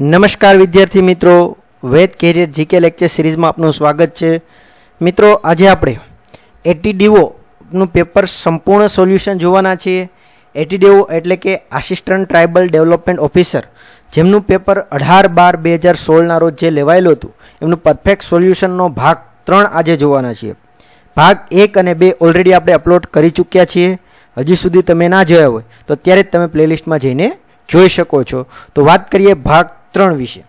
नमस्कार विद्यार्थी मित्रों Ved career GK lecture series में आपनो स्वागत छे मित्रों आज ही આપણે ATDO નું પેપર સંપૂર્ણ સોલ્યુશન જોવાના છે ATDO એટલે કે असिस्टेंट ट्राइबल डेवलपमेंट ऑफिसर જેમનું પેપર 18 12 2016 ના રોજ જે લેવાયેલું હતું એનું પરફેક્ટ સોલ્યુશનનો ભાગ 3 આજે જોવાના છે ભાગ 1 અને 2 ઓલરેડી આપણે અપલોડ કરી ચૂક્યા છીએ હજી સુધી તમને ના જોયા હોય તો ત્યારે તમે પ્લેલિસ્ટ માં જઈને જોઈ શકો છો તો વાત કરીએ ભાગ ત્રણ વિશે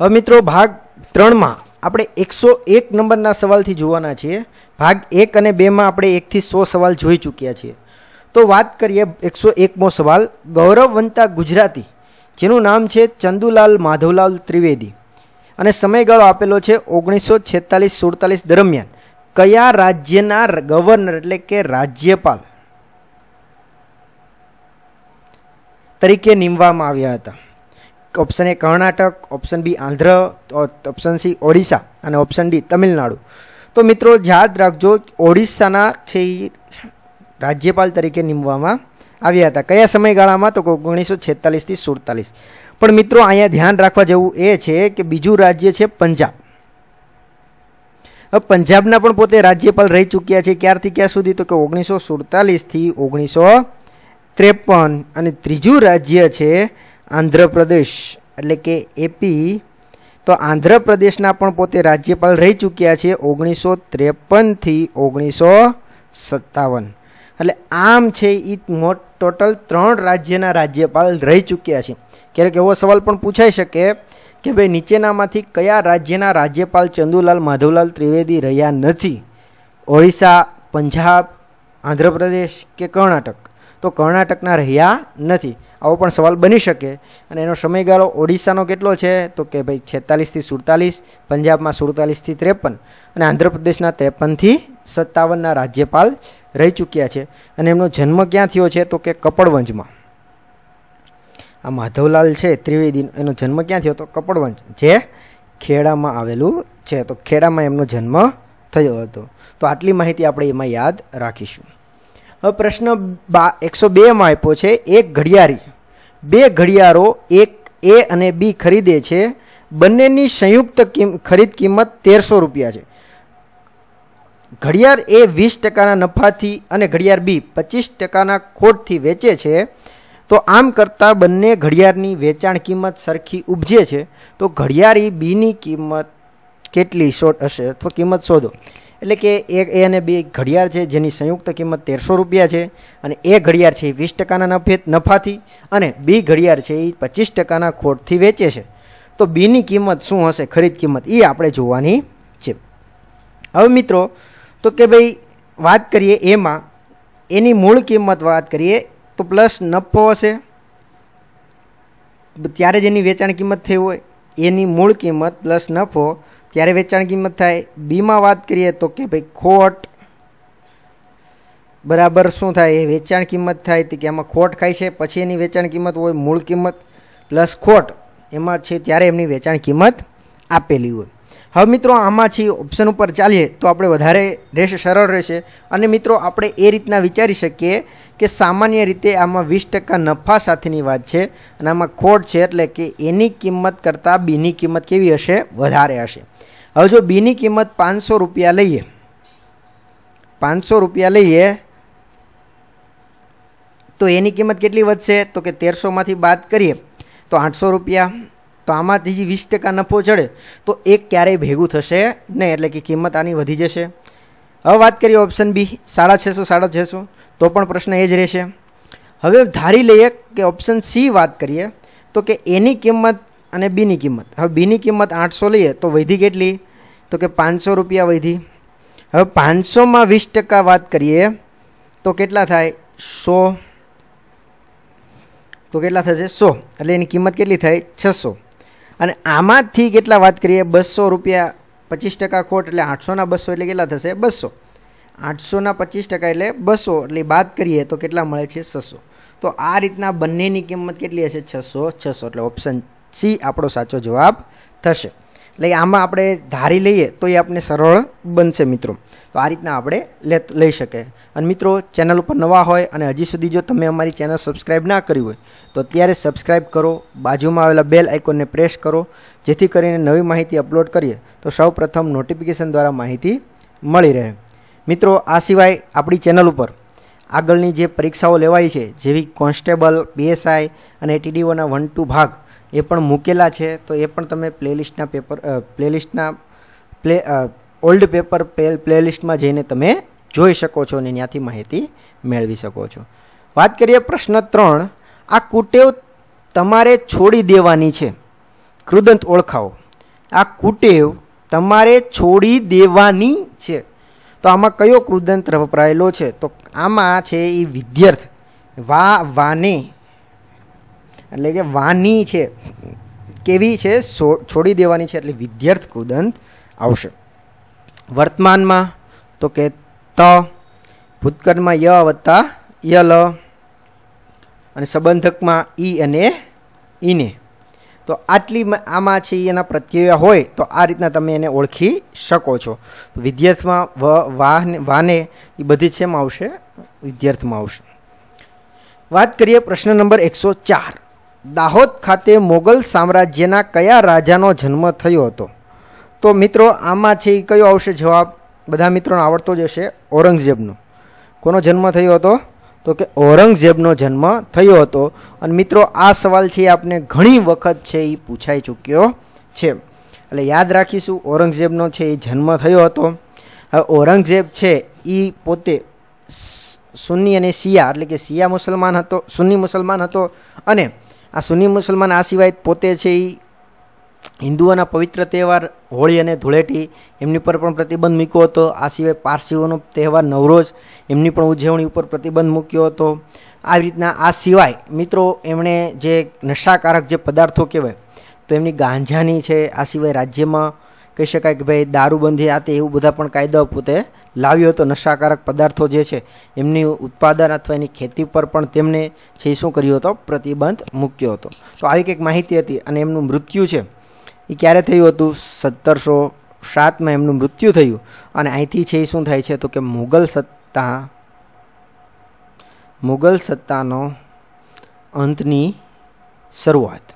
હવે મિત્રો ભાગ ત્રણમાં આપણે 101 નંબરના સવાલ થી જોવાના છે ભાગ 1 અને 2 માં આપણે 1 થી 100 સવાલ જોઈ ચૂક્યા છે તો વાત કરીએ 101મો સવાલ ગૌરવંતા ગુજરાતી જેનું નામ છે ચંદુલાલ માધવલાલ ત્રિવેદી અને સમયગાળો આપેલો છે 1946 47 દરમિયાન કયા રાજ્યના ગવર્નર એટલે કે રાજ્યપાલ તરીકે નિમવામાં આવ્યા હતા option A Karnataka option B Andhra option C Odisha અને ઓપ્શન ડી તમિલનાડુ તો મિત્રો યાદ રાખજો ઓડિશાના છે રાજ્યપાલ તરીકે નીમવામાં આવ્યા હતા કયા સમયગાળામાં તો ઓગણીસો છેતાલીસથી સુડતાલીસ પણ મિત્રો અહીંયા ધ્યાન રાખવા જેવું એ છે કે બીજું રાજ્ય છે પંજાબ હવે પંજાબના પણ પોતે રાજ્યપાલ રહી ચૂક્યા છે ક્યારથી ક્યાં સુધી તો કે ઓગણીસો સુડતાલીસથી ઓગણીસો ત્રેપન અને ત્રીજું રાજ્ય છે આંધ્રપ્રદેશ એટલે કે એપી તો આંધ્રપ્રદેશના પણ પોતે રાજ્યપાલ રહી ચૂક્યા છે ઓગણીસો ત્રેપનથી ઓગણીસો સત્તાવન એટલે આમ છે એ ટોટલ ત્રણ રાજ્યના રાજ્યપાલ રહી ચૂક્યા છે ક્યારેક એવો સવાલ પણ પૂછાઈ શકે કે ભાઈ નીચેનામાંથી કયા રાજ્યના રાજ્યપાલ ચંદુલાલ માધવલાલ ત્રિવેદી રહ્યા નથી ઓડિશા પંજાબ આંધ્રપ્રદેશ કે કર્ણાટક તો કર્ણાટકના રહ્યા નથી આવો પણ સવાલ બની શકે અને એનો સમયગાળો ઓડિશાનો કેટલો છે તો કે ભાઈ છેતાલીસથી સુડતાલીસ પંજાબમાં સુડતાલીસથી ત્રેપન અને આંધ્રપ્રદેશના ત્રેપનથી સત્તાવનના રાજ્યપાલ રહી ચૂક્યા છે અને એમનો જન્મ ક્યાં થયો છે તો કે કપડવંજમાં આ માધવલાલ છે ત્રિવેદીનો એનો જન્મ ક્યાં થયો તો કપડવંજ જે ખેડામાં આવેલું છે તો ખેડામાં એમનો જન્મ થયો હતો તો આટલી માહિતી આપણે એમાં યાદ રાખીશું અ પ્રશ્ન 102 માં આપ્યો છે એક ઘડિયારી બે ઘડિયારો એક A અને B ખરીદે છે બંનેની સંયુક્ત ખરીદ કિંમત ₹1300 છે ઘડિયાર A 20% ના નફાથી અને ઘડિયાર B 25% ના ખોટથી વેચે છે તો આમ કરતાં બંને ઘડિયારની વેચાણ કિંમત સરખી ઉભજે છે તો ઘડિયારી B ની કિંમત કેટલી ઓછો છે અથવા કિંમત શોધો એટલે કે A અને B ઘડિયાળ છે જેની સંયુક્ત કિંમત 1300 રૂપિયા છે અને A ઘડિયાળ છે 20% ના નફાથી અને B ઘડિયાળ છે 25% ના ખોટથી વેચે છે તો B ની કિંમત શું હશે ખરીદ કિંમત એ આપણે જોવાની છે હવે મિત્રો તો કે ભાઈ વાત કરીએ A માં એની મૂળ કિંમત વાત કરીએ તો પ્લસ નફો હશે તો ત્યારે જ એની વેચાણ કિંમત થઈ હોય A ની મૂળ કિંમત પ્લસ નફો ત્યારે વેચાણ કિંમત થાય બી માં વાત કરીએ તો કે ભાઈ ખોટ બરાબર શું થાય વેચાણ કિંમત થાય તો કે એમાં ખોટ ખાઈ છે પછી એની વેચાણ કિંમત હોય મૂળ કિંમત + ખોટ એમાં છે ત્યારે એમની વેચાણ કિંમત આપેલી હોય હવે મિત્રો આમાં છે ઓપ્શન ઉપર ચાલીએ તો આપડે વધારે રેષ સરળ રહેશે અને મિત્રો આપણે એ રીતના વિચારી શકીએ કે સામાન્ય રીતે આમાં 20% નફા સાથેની વાત છે અને આમાં કોટ છે એટલે કે એની કિંમત કરતા બી ની કિંમત કેવી હશે વધારે હશે હવે જો બી ની કિંમત ₹500 લઈએ ₹500 લઈએ તો એની કિંમત કેટલી વધશે તો કે 1300 માંથી વાત કરીએ તો ₹800 મામાધીજી 20% નફો ચડે તો એક ક્યારે ભેગુ થશે નહી એટલે કે કિંમત આની વધી જશે હવે વાત કરીએ ઓપ્શન બી 650 650 તો પણ પ્રશ્ન એ જ રહેશે હવે ધારી લઈએ કે ઓપ્શન સી વાત કરીએ તો કે એની કિંમત અને બી ની કિંમત હવે બી ની કિંમત 800 લઈએ તો વધે કેટલી તો કે ₹500 વધે હવે 500 માં 20% વાત કરીએ તો કેટલા થાય 100 તો કેટલા થશે 100 એટલે એની કિંમત કેટલી થઈ 600 અને આમાંથી કેટલા વાત કરીએ ₹200 25% કોટ એટલે 800 ના 200 એટલે કેટલા થશે 200 800 ના 25% એટલે 200 એટલે વાત કરીએ તો કેટલા મળે છે 600 તો આ રીતના બનની ની કિંમત કેટલી હશે 600 600 એટલે ઓપ્શન C આપણો સાચો જવાબ થશે લેકી આમાં આપણે ધારી લઈએ તો એ આપને સરળ બનશે મિત્રો તો આ રીતના આપણે લઈ શકે અને મિત્રો ચેનલ ઉપર નવા હોય અને હજી સુધી જો તમે અમારી ચેનલ સબ્સ્ક્રાઇબ ના કરી હોય તો અત્યારે સબ્સ્ક્રાઇબ કરો बाजूમાં આવેલા બેલ આઇકન ને પ્રેસ કરો જેથી કરીને નવી માહિતી અપલોડ કરીએ તો સૌપ્રથમ નોટિફિકેશન દ્વારા માહિતી મળી રહે મિત્રો આ સિવાય આપણી ચેનલ ઉપર આગળની જે પરીક્ષાઓ લેવાય છે જેવી કોન્સ્ટેબલ BSI અને TDO ના 1 2 ભાગ એ પણ મૂકેલા છે તો એ પણ તમે પ્લેલિસ્ટના પેપર પ્લેલિસ્ટના પ્લે ઓલ્ડ પેપર પ્લે પ્લેલિસ્ટમાં જઈને તમે જોઈ શકો છો અને ત્યાંથી માહિતી મેળવી શકો છો વાત કરીએ પ્રશ્ન ત્રણ આ કુટેવ તમારે છોડી દેવાની છે કૃદંત ઓળખાવો આ કુટેવ તમારે છોડી દેવાની છે તો આમાં કયો કૃદંત વપરાયેલો છે તો આમાં છે એ વિદ્યાર્થ વા વાને એટલે કે વાની છે કેવી છે છોડી દેવાની છે એટલે વિદ્યાર્થી કુદંત આવશ્યક વર્તમાનમાં તો કે ત ભૂતકણમાં ય + યલ અને સંબંધકમાં ઈ ને ઈને તો આટલી આમાં છે એના प्रत्यय હોય તો આ રીતના તમે એને ઓળખી શકો છો વિદ્યાર્થીમાં વાહ વાને ઈ બધી છેમાં આવશે વિદ્યાર્થીમાં આવશે વાત કરીએ પ્રશ્ન નંબર 104 દાહોદ ખાતે મોગલ સામ્રાજ્યના કયા રાજાનો જન્મ થયો હતો તો મિત્રો આમાં છે કયો આવશે જવાબ બધા મિત્રોને આવડતો જ હશે ઔરંગઝેબનો કોનો જન્મ થયો હતો તો કે ઔરંગઝેબનો જન્મ થયો હતો અને મિત્રો આ સવાલ છે આપને ઘણી વખત છે એ પૂછાઈ ચૂક્યો છે એટલે યાદ રાખીશું ઔરંગઝેબનો છે એ જન્મ થયો હતો હવે ઔરંગઝેબ છે એ પોતે સુન્ની અને શિયા એટલે કે શિયા મુસલમાન હતો સુન્ની મુસલમાન હતો અને આ સુની મુસલમાન આ સિવાય પોતે છે એ હિન્દુઓના પવિત્ર તહેવાર હોળી અને ધૂળેટી એમની પર પણ પ્રતિબંધ મૂક્યો હતો આ સિવાય પારસીઓનો તહેવાર નવરોજ એમની પણ ઉજવણી ઉપર પ્રતિબંધ મૂક્યો હતો આવી રીતના આ સિવાય મિત્રો એમણે જે નશાકારક જે પદાર્થો કહેવાય તો એમની ગાંજાની છે આ સિવાય રાજ્યમાં કહી શકાય કે ભાઈ દારૂબંધી આ તે એવું બધા પણ કાયદો પોતે લાવ્યો હતો નશાકારક પદાર્થો જે છે એમની ઉત્પાદન અથવા એની ખેતી પર પણ તેમણે છે શું કર્યો હતો પ્રતિબંધ મૂક્યો હતો તો આવી કંઈક માહિતી હતી અને એમનું મૃત્યુ છે એ ક્યારે થયું હતું સત્તરસો સાતમાં એમનું મૃત્યુ થયું અને અહીંથી છે શું થાય છે તો કે મુગલ સત્તા મુગલ સત્તાનો અંતની શરૂઆત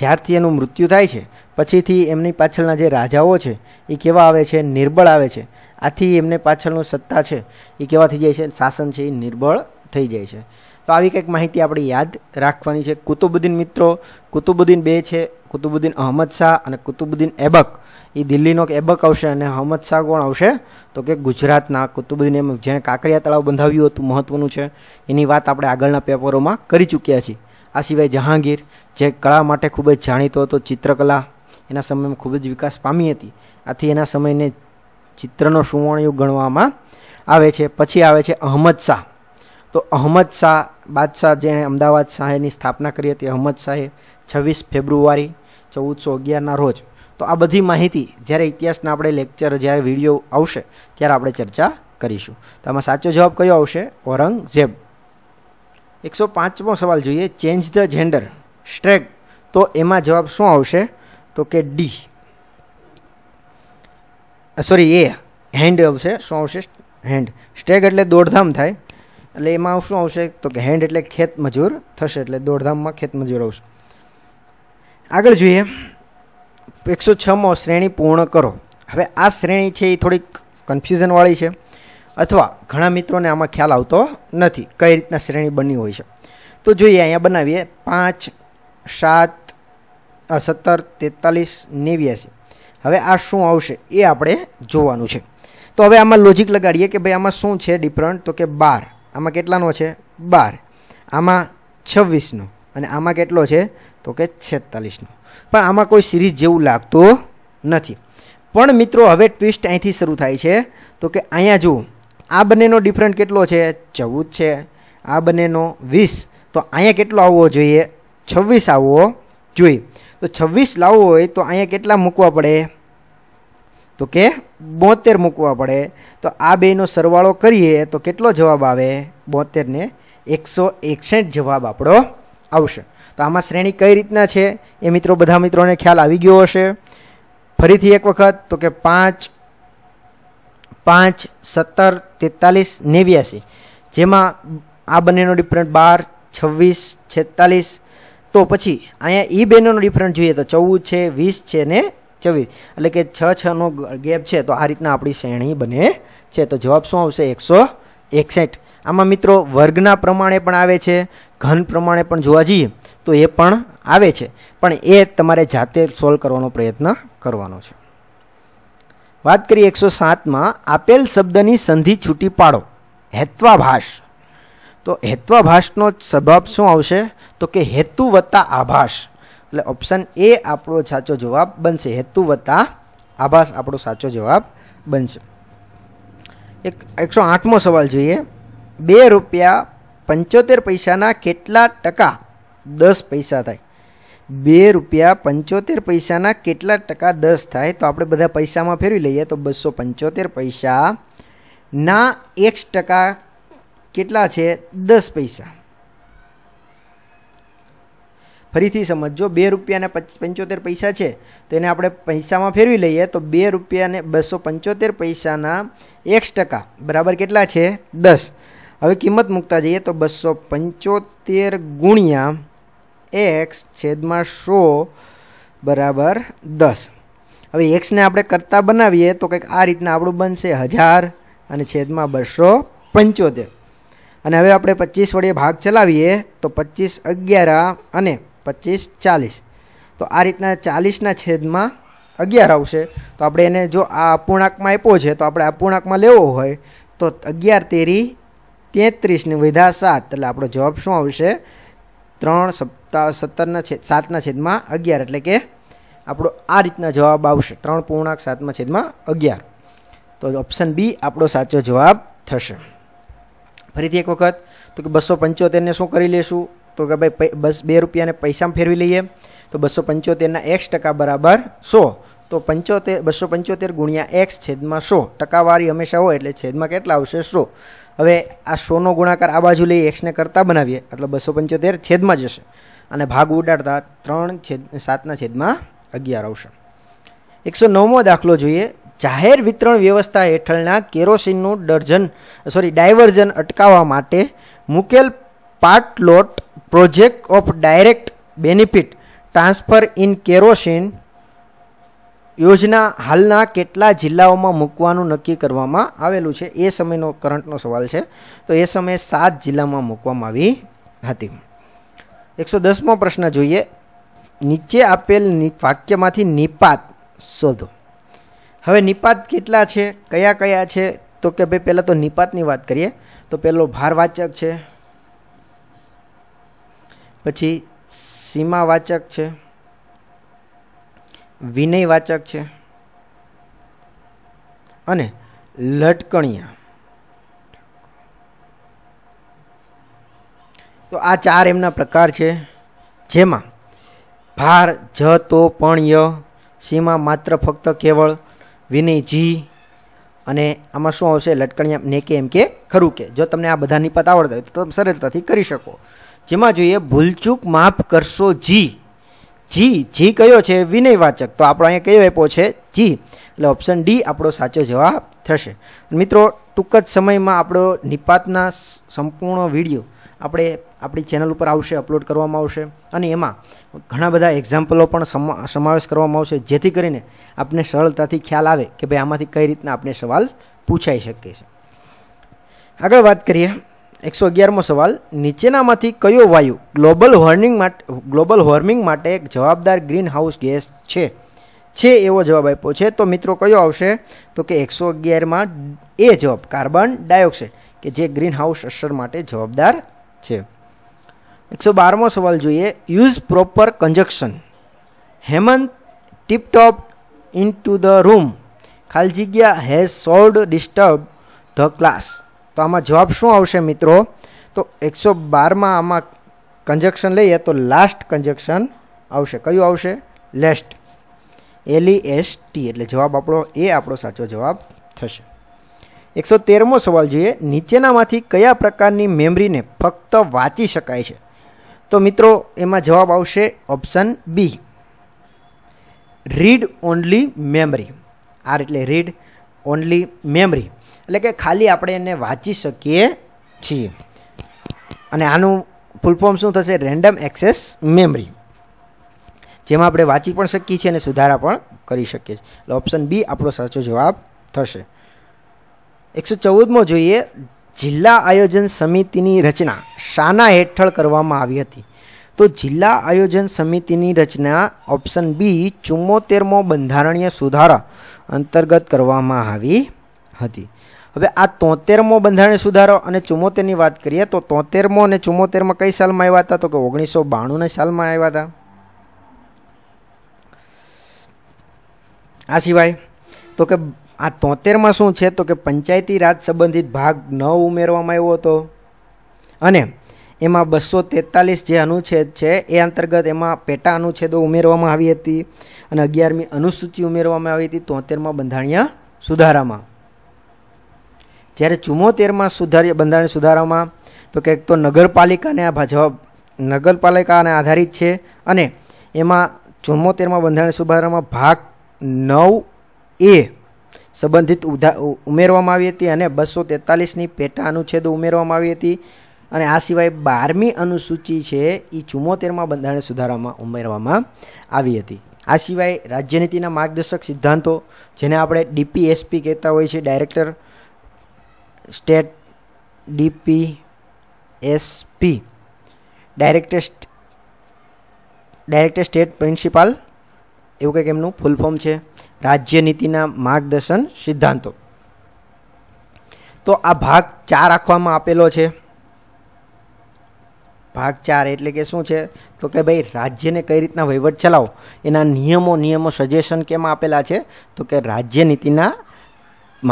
જ્યારથી એનું મૃત્યુ થાય છે પછીથી એમની પાછળના જે રાજાઓ છે એ કેવા આવે છે નિર્બળ આવે છે આથી એમને પાછળનું સત્તા છે એ કેવા થઈ જાય છે શાસન છે એ નિર્બળ થઈ જાય છે તો આવી કંઈક માહિતી આપણે યાદ રાખવાની છે કુતુબુદ્દીન મિત્રો કુતુબુદ્દીન બે છે કુતુબુદ્દીન અહમદ શાહ અને કુતુબુદ્દીન એબક એ દિલ્હીનો એબક આવશે અને અહમદ શાહ કોણ આવશે તો કે ગુજરાતના કુતુબુદ્દીન એમ જેણે કાંકરિયા તળાવ બંધાવ્યું હતું મહત્વનું છે એની વાત આપણે આગળના પેપરોમાં કરી ચૂક્યા છીએ આ સિવાય જહાંગીર જે કળા માટે ખૂબ જ જાણીતો હતો ચિત્રકલા એના સમયમાં ખૂબ જ વિકાસ પામી હતી આથી એના સમયને ચિત્રનો સુવર્ણ યુગ ગણવામાં આવે છે પછી આવે છે અહમદ શાહ તો અહમદ શાહ બાદશાહ જેણે અમદાવાદ શાહી ની સ્થાપના કરી તે અહમદ શાહ 26 ફેબ્રુઆરી 1411 ના રોજ તો આ બધી માહિતી જ્યારે ઇતિહાસના આપણે લેક્ચર જ્યારે વિડિયો આવશે ત્યારે આપણે ચર્ચા કરીશું તમારો સાચો જવાબ કયો આવશે ઓરંગઝેબ 105મો સવાલ જોઈએ ચેન્જ ધ જেন্ডર સ્ટ્રેગ તો એમાં જવાબ શું આવશે તો કે ડી સોરી એ હેન્ડ આવશે સોં આવશે હેન્ડ સ્ટ્રેગ એટલે દોઢધામ થાય એટલે એમાં શું આવશે તો કે હેન્ડ એટલે ખેત મજૂર થશે એટલે દોઢધામમાં ખેત મજૂર આવશે આગળ જોઈએ 106 માં શ્રેણી પૂર્ણ કરો હવે આ શ્રેણી છે એ થોડીક કન્ફ્યુઝન વાળી છે અથવા ઘણા મિત્રોને આમાં ખ્યાલ આવતો નથી કઈ રીતના શ્રેણી બની હોય છે તો જોઈએ અહીંયા બનાવીએ 5 સાત સત્તર તેતાલીસ નેવ્યાસી હવે આ શું આવશે એ આપણે જોવાનું છે તો હવે આમાં લોજિક લગાડીએ કે ભાઈ આમાં શું છે ડિફરન્ટ તો કે બાર આમાં કેટલાનો છે બાર આમાં છવ્વીસનો અને આમાં કેટલો છે તો કે છેતાલીસનો પણ આમાં કોઈ સિરીઝ જેવું લાગતું નથી પણ મિત્રો હવે ટ્વિસ્ટ અહીંથી શરૂ થાય છે તો કે અહીંયા જુઓ આ બંનેનો ડિફરન્ટ કેટલો છે ચૌદ છે આ બંનેનો વીસ તો અહીંયા કેટલો આવવો જોઈએ છવ્વીસ આવવો જોઈએ તો છવ્વીસ લાવવો હોય તો અહીંયા કેટલા મૂકવા પડે તો કે બોતેર મૂકવા પડે તો આ બેનો સરવાળો કરીએ તો કેટલો જવાબ આવે બોતેરને એકસો એકસઠ જવાબ આપણો આવશે તો આમાં શ્રેણી કઈ રીતના છે એ મિત્રો બધા મિત્રોને ખ્યાલ આવી ગયો હશે ફરીથી એક વખત તો કે પાંચ પાંચ સત્તર તેતાલીસ નેવ્યાસી જેમાં આ બંનેનો ડિફરન્ટ બાર છવ્વીસ છેતાલીસ તો પછી અહીંયા એ બેનોનો ડિફરન્સ જોઈએ તો ચૌદ છે વીસ છે ને ચોવીસ એટલે કે છ છનો ગેપ છે તો આ રીતના આપણી શ્રેણી બને છે તો જવાબ શું આવશે એકસો એકસઠ આમાં મિત્રો વર્ગના પ્રમાણે પણ આવે છે ઘન પ્રમાણે પણ જોવા જઈએ તો એ પણ આવે છે પણ એ તમારે જાતે સોલ્વ કરવાનો પ્રયત્ન કરવાનો છે વાત કરીએ એકસો સાતમાં આપેલ શબ્દની સંધિ છૂટી પાડો હેત્વાભાષ તો હેતુવા આભાસનો સ્વભાવ શું આવશે તો કે હેતુવત્તા આભાસ એટલે ઓપ્શન એ આપણો સાચો જવાબ બનશે હેતુવત્તા આભાસ આપણો સાચો જવાબ બનશે એક 108મો સવાલ જોઈએ ₹2 75 પૈસાના કેટલા ટકા 10 પૈસા થાય ₹2 75 પૈસાના કેટલા ટકા 10 થાય તો આપણે બધા પૈસામાં ફેરવી લઈએ તો 275 પૈસા ના x% કેટલા છે 10 પૈસા ફરીથી સમજો ₹2 ને 75 પૈસા છે તો એને આપણે પૈસામાં ફેરવી લઈએ તો ₹2 ને 275 પૈસાના x% બરાબર કેટલા છે 10 હવે કિંમત મુકતા જોઈએ તો 275 * x / 100 = 10 હવે x ને આપણે કરતા બનાવીએ તો કઈક આ રીતના આપણો બનશે 1000 અને છેદમાં 275 અને હવે આપણે 25 વડે ભાગ ચલાવીએ તો 25 11 અને 25 40 તો આ રીતના 40 ના છેદમાં 11 આવશે તો આપણે એને જો આ અપૂર્ણાંકમાં આપ્યો છે તો આપણે અપૂર્ણાંકમાં લેવો હોય તો 11 * 3 33 ને વધા 7 એટલે આપણો જવાબ શું આવશે 3 સપ્ત 17 ના છેદ 7 ના છેદમાં 11 એટલે કે આપણો આ રીતના જવાબ આવશે 3 પૂર્ણાંક 7/11 તો ઓપ્શન B આપણો સાચો જવાબ થશે ફરીથી એક વખત તો કે 275 ને શું કરી લેશું તો કે ભાઈ બસ ₹2 ને પૈસામાં ફેરવી લઈએ તો 275 ના x% = 100 તો 75 275 * x / 100 ટકાવારી હંમેશા હોય એટલે છેદમાં કેટલા આવશે 100 હવે આ 100 નો ગુણાકાર આ બાજુ લઈ x ને કરતા બનાવીએ એટલે 275 છેદમાં જશે અને ભાગ ઉડાડતા 3 / 7 ના છેદમાં 11 આવશે 109 મો દાખલો જોઈએ જાહેર વિતરણ વ્યવસ્થા હેઠળના કેરોસીનનું ડર્જન સોરી ડાયવર્ઝન અટકાવવા માટે મુકેલ pilot project of direct benefit transfer in kerosene યોજના હાલના કેટલા જિલ્લાઓમાં મૂકવાનું નક્કી કરવામાં આવેલું છે એ સમયનો કરંટનો સવાલ છે તો એ સમયે 7 જિલ્લામાં મૂકવામાં આવી હતી 110મો પ્રશ્ન જોઈએ નીચે આપેલ નિ વાક્યમાંથી નિપાત શોધો હવે નિપાત કેટલા છે કયા કયા છે તો કે ભાઈ પહેલાં તો નિપાતની વાત કરીએ તો પહેલો ભારવાચક છે પછી સીમાવાચક છે વિનયવાચક છે અને લટકણિયા તો આ ચાર એમના પ્રકાર છે જેમાં ભાર જ તો પણ ય સીમા માત્ર ફક્ત કેવળ વિનેજી અને આમાં શું આવશે લટકણીયા ને કે એમ કે ખરુ કે જો તમે આ બધા નિપાત આવડ જાય તો તમે સરળતાથી કરી શકો જેમાં જોઈએ ભૂલચૂક માફ કરશો જી જી જી કયો છે વિનેવાચક તો આપણો અહીં કયો આપો છે જી એટલે ઓપ્શન ડી આપણો સાચો જવાબ થશે મિત્રો ટૂકક સમયમાં આપણો નિપાત ના સંપૂર્ણ વિડિયો આપણે આપડી ચેનલ ઉપર આવશે અપલોડ કરવામાં આવશે અને એમાં ઘણા બધા એક્ઝામ્પલઓ પણ સમાવેશ કરવામાં આવશે જેથી કરીને આપને સરળતાથી ખ્યાલ આવે કે ભાઈ આમાંથી કઈ રીતના આપણે સવાલ પૂછાઈ શકે છે આગળ વાત કરીએ 111મો સવાલ નીચેનામાંથી કયો વાયુ ગ્લોબલ વોર્મિંગ માટે ગ્લોબલ વોર્મિંગ માટે એક જવાબદાર ગ્રીનહાઉસ ગેસ છે છે એવો જવાબ આપ્યો છે તો મિત્રો કયો આવશે તો કે 111 માં એ જવાબ કાર્બન ડાયોક્સાઇડ કે જે ગ્રીનહાઉસ અસર માટે જવાબદાર છે 112મો સવાલ જોઈએ use proper conjunction Hemant tiptoed into the room ખાલજી ગયા has should disturb the class તો આમા જવાબ શું આવશે મિત્રો તો 112 માં આમા કન્જક્શન લેઈએ તો લાસ્ટ કન્જક્શન આવશે કયો આવશે lest L E S T એટલે જવાબ આપણો એ આપણો સાચો જવાબ થશે 113મો સવાલ જોઈએ નીચેનામાંથી કયા પ્રકારની મેમરીને ફક્ત વાંચી શકાય છે તો મિત્રો એમાં જવાબ આવશે option B read only memory R એટલે રીડ ઓન્લી મેમરી એટલે કે ખાલી આપણે એને વાંચી શકીએ છીએ અને આનું ફૂલ ફોર્મ શું થશે રેન્ડમ એક્સેસ મેમરી જેમાં આપણે વાંચી પણ સકી છીએ અને સુધારો પણ કરી શકીએ છીએ એટલે ઓપ્શન બી આપણો સાચો જવાબ થશે 114 મો જોઈએ जिला आयोजन समिति ની રચના શાના હેઠળ કરવામાં આવી હતી તો જિલ્લા આયોજન સમિતિ ની રચના ઓપ્શન બી 74 મો બંધારણીય સુધારા અંતર્ગત કરવામાં આવી હતી હવે આ 73 મો બંધાણે સુધારો અને 74 ની વાત કરીએ તો 73 મો અને 74 માં કઈ સાલમાં આવ્યા હતા તો કે 1992 ના સાલમાં આવ્યા હતા આ સીવાય તો કે આ તોતેરમાં શું છે તો કે પંચાયતી રાજ સંબંધિત ભાગ ન ઉમેરવામાં આવ્યો હતો અને એમાં બસો તેતાલીસ જે અનુચ્છેદ છે એ અંતર્ગત એમાં પેટા અનુચ્છેદો ઉમેરવામાં આવી હતી અને અગિયારમી અનુસૂચિ ઉમેરવામાં આવી હતી તોતેરમાં બંધારણીય સુધારામાં જ્યારે ચુમ્મોતેરમાં સુધારી બંધારણીય સુધારામાં તો કે તો નગરપાલિકાને આ જવાબ નગરપાલિકાને આધારિત છે અને એમાં ચુમ્મોતેરમાં બંધારણીય સુધારામાં ભાગ નવ એ સંબંધિત ઉધા ઉમેરવામાં આવી હતી અને બસો તેતાલીસની પેટા અનુચ્છેદો ઉમેરવામાં આવી હતી અને આ સિવાય બારમી અનુસૂચિ છે એ ચુમ્મોતેરમાં બંધારણ સુધારામાં ઉમેરવામાં આવી હતી આ સિવાય રાજ્યનીતિના માર્ગદર્શક સિદ્ધાંતો જેને આપણે ડીપીએસપી કહેતા હોય છે director state DP SP director director state principal એવું કંઈક એમનું ફૂલ ફોર્મ છે રાજ્ય નીતિના માર્ગદર્શન સિદ્ધાંતો તો આ ભાગ ચાર રાખવામાં આપેલો છે ભાગ ચાર એટલે કે શું છે તો કે ભાઈ રાજ્યને કઈ રીતના વહીવટ ચલાવો એના નિયમો નિયમો સજેશન કેમાં આપેલા છે તો કે રાજ્ય નીતિના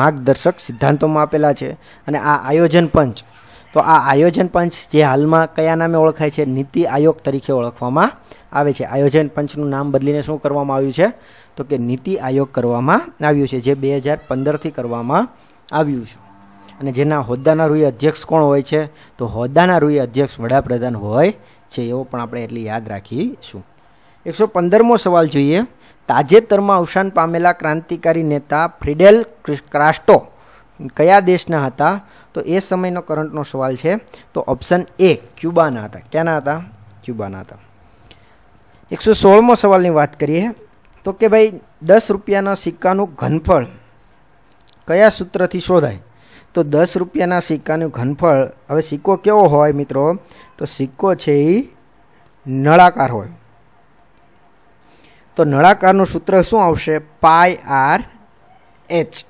માર્ગદર્શક સિદ્ધાંતોમાં આપેલા છે અને આ આયોજન પંચ તો આ આયોજન પંચ જે હાલમાં કયા નામે ઓળખાય છે નીતિ આયોગ તરીકે ઓળખવામાં આવે છે આયોજન પંચનું નામ બદલીને શું કરવામાં આવ્યું છે તો કે નીતિ આયોગ કરવામાં આવ્યો છે જે 2015 થી કરવામાં આવ્યો છે અને જેના હોદ્દાના રૂએ અધ્યક્ષ કોણ હોય છે તો હોદ્દાના રૂએ અધ્યક્ષ વડાપ્રધાન હોય છે એવો પણ આપણે આટલી યાદ રાખીશું 115મો સવાલ જોઈએ તાજેતરમાં અવશાન પામેલા ક્રાંતિકારી નેતા ફ્રિડેલ ક્રાસટો કયા દેશના હતા તો એ સમયનો કરંટનો સવાલ છે તો ઓપ્શન A ક્યુબાના હતા કેના હતા ક્યુબાના હતા 116મો સવાલની વાત કરીએ તો કે ભાઈ 10 રૂપિયાના સિક્કાનું ઘનફળ કયા સૂત્રથી શોધાએ તો 10 રૂપિયાના સિક્કાનું ઘનફળ હવે સિક્કો કેવો હોય મિત્રો તો સિક્કો છે ઈ નળાકાર હોય તો નળાકારનું સૂત્ર શું આવશે પાઈ r h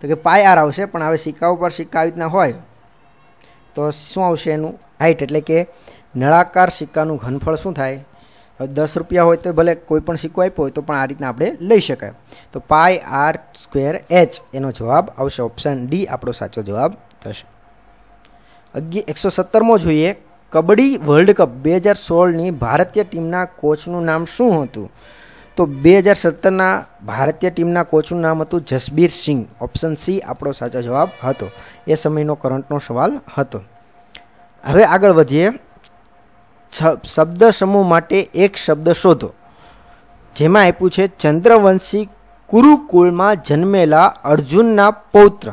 તો કે પાઈ r આવશે પણ હવે સિક્કા ઉપર સિક્કાવિતના હોય તો શું આવશે એનું હાઈટ એટલે કે નળાકાર સિક્કાનું ઘનફળ શું થાય અ 10 રૂપિયા હોય તો ભલે કોઈ પણ સિક્કો આપ્યો હોય તો પણ આ રીતના આપણે લઈ શકાય તો πr²h એનો જવાબ આવશે ઓપ્શન d આપણો સાચો જવાબ થશે 117 મો જોઈએ કબડડી વર્લ્ડ કપ 2016 ની ભારતીય ટીમ ના કોચ નું નામ શું હતું તો 2017 ના ભારતીય ટીમ ના કોચ નું નામ હતું જસબીર સિંહ ઓપ્શન c આપણો સાચો જવાબ હતો એ સમય નો કરંટ નો સવાલ હતો હવે આગળ વધીએ શબ્દ સમૂહ માટે એક શબ્દ શોધો જેમાં આપ્યું છે ચંદ્રવંશી કુરુકુળમાં જન્મેલા અર્જુનના પૌત્ર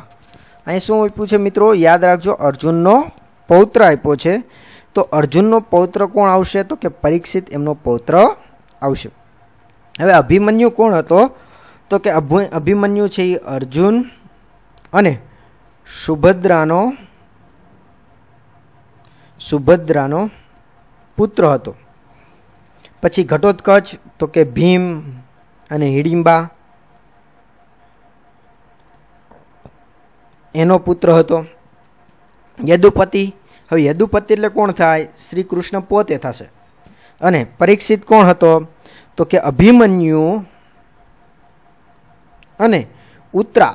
અહીં શું આપ્યું છે મિત્રો યાદ રાખજો અર્જુનનો પૌત્ર આપ્યો છે તો અર્જુનનો પૌત્ર કોણ આવશે તો કે પરીક્ષિત એમનો પૌત્ર આવશે હવે અભિમન્યુ કોણ હતો તો કે અભિમન્યુ છે એ અર્જુન અને સુભદ્રાનો સુભદ્રાનો પુત્ર હતો પછી ઘટोत्કચ તો કે ભીમ અને હીડિંબા એનો પુત્ર હતો યદુપતિ હવે યદુપતિ એટલે કોણ થાય શ્રી કૃષ્ણ પોતે થશે અને પરીક્ષિત કોણ હતો તો કે અભિમન્યુ અને ઉત્રા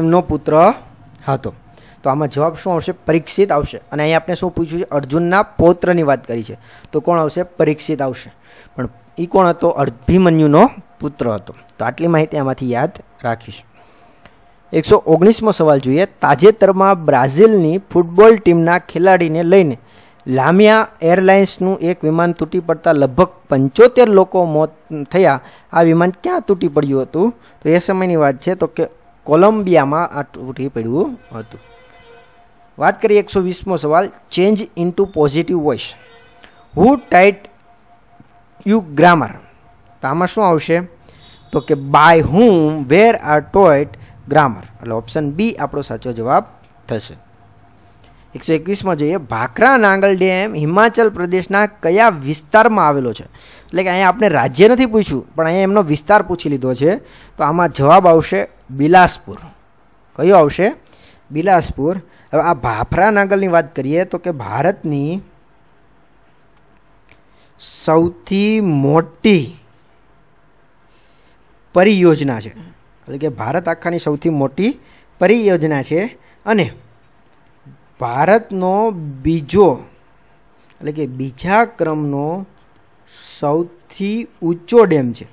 એમનો પુત્ર હતો તો આમાં જવાબ શું આવશે પરિક્ષિત આવશે અને અહીં આપણે શું પૂછ્યું છે અર્જુન ના પૌત્ર ની વાત કરી છે તો કોણ આવશે પરિક્ષિત આવશે પણ ઈ કોણ હતો અર્ધભિમન્યુનો પુત્ર હતો તો આટલી માહિતી આમાંથી યાદ રાખીશ 119મો સવાલ જોઈએ તાજેતરમાં બ્રાઝિલની ફૂટબોલ ટીમના ખેલાડીને લઈને લામિયા એરલાઇન્સ નું એક વિમાન તૂટી પડતા લગભગ 75 લોકો મોત થયા આ વિમાન ક્યાં તૂટી પડ્યું હતું તો એ સમયની વાત છે તો કે કોલંબિયામાં આ તૂટી પડ્યું હતું વાત કરી 120મો સવાલ change into positive voice who taught you grammar તો આમાં શું આવશે તો કે by who were you taught grammar એટલે ઓપ્શન બી આપણો સાચો જવાબ થશે 121 માં જઈએ ભાખરા નાંગલ ડેમ હિમાચલ પ્રદેશ ના કયા વિસ્તારમાં આવેલો છે એટલે કે અહીંયા આપણે રાજ્ય નથી પૂછ્યું પણ અહીંયા એમનો વિસ્તાર પૂછી લીધો છે તો આમાં જવાબ આવશે બિલાસપુર કયો આવશે બિલાસપુર હવે આ ભાફરા નાગલની વાત કરીએ તો કે ભારતની સૌથી મોટી પરિયોજના છે એટલે કે ભારત આખાની સૌથી મોટી પરિયોજના છે અને ભારતનો બીજો એટલે કે બીજા ક્રમનો સૌથી ઊંચો ડેમ છે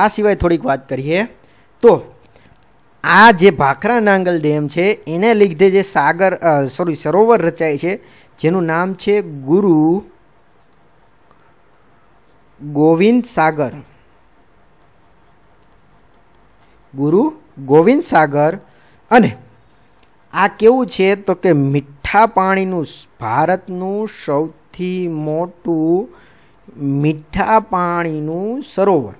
આ સિવાય થોડીક વાત કરીએ તો આ જે ભાખરા નાંગલ ડેમ છે એને લીધે જે સાગર સોરી સરોવર રચાય છે જેનું નામ છે ગુરુ ગોવિંદ સાગર ગુરુ ગોવિંદ સાગર અને આ કેવું છે તો કે મીઠા પાણીનું ભારતનું સૌથી મોટું મીઠા પાણીનું સરોવર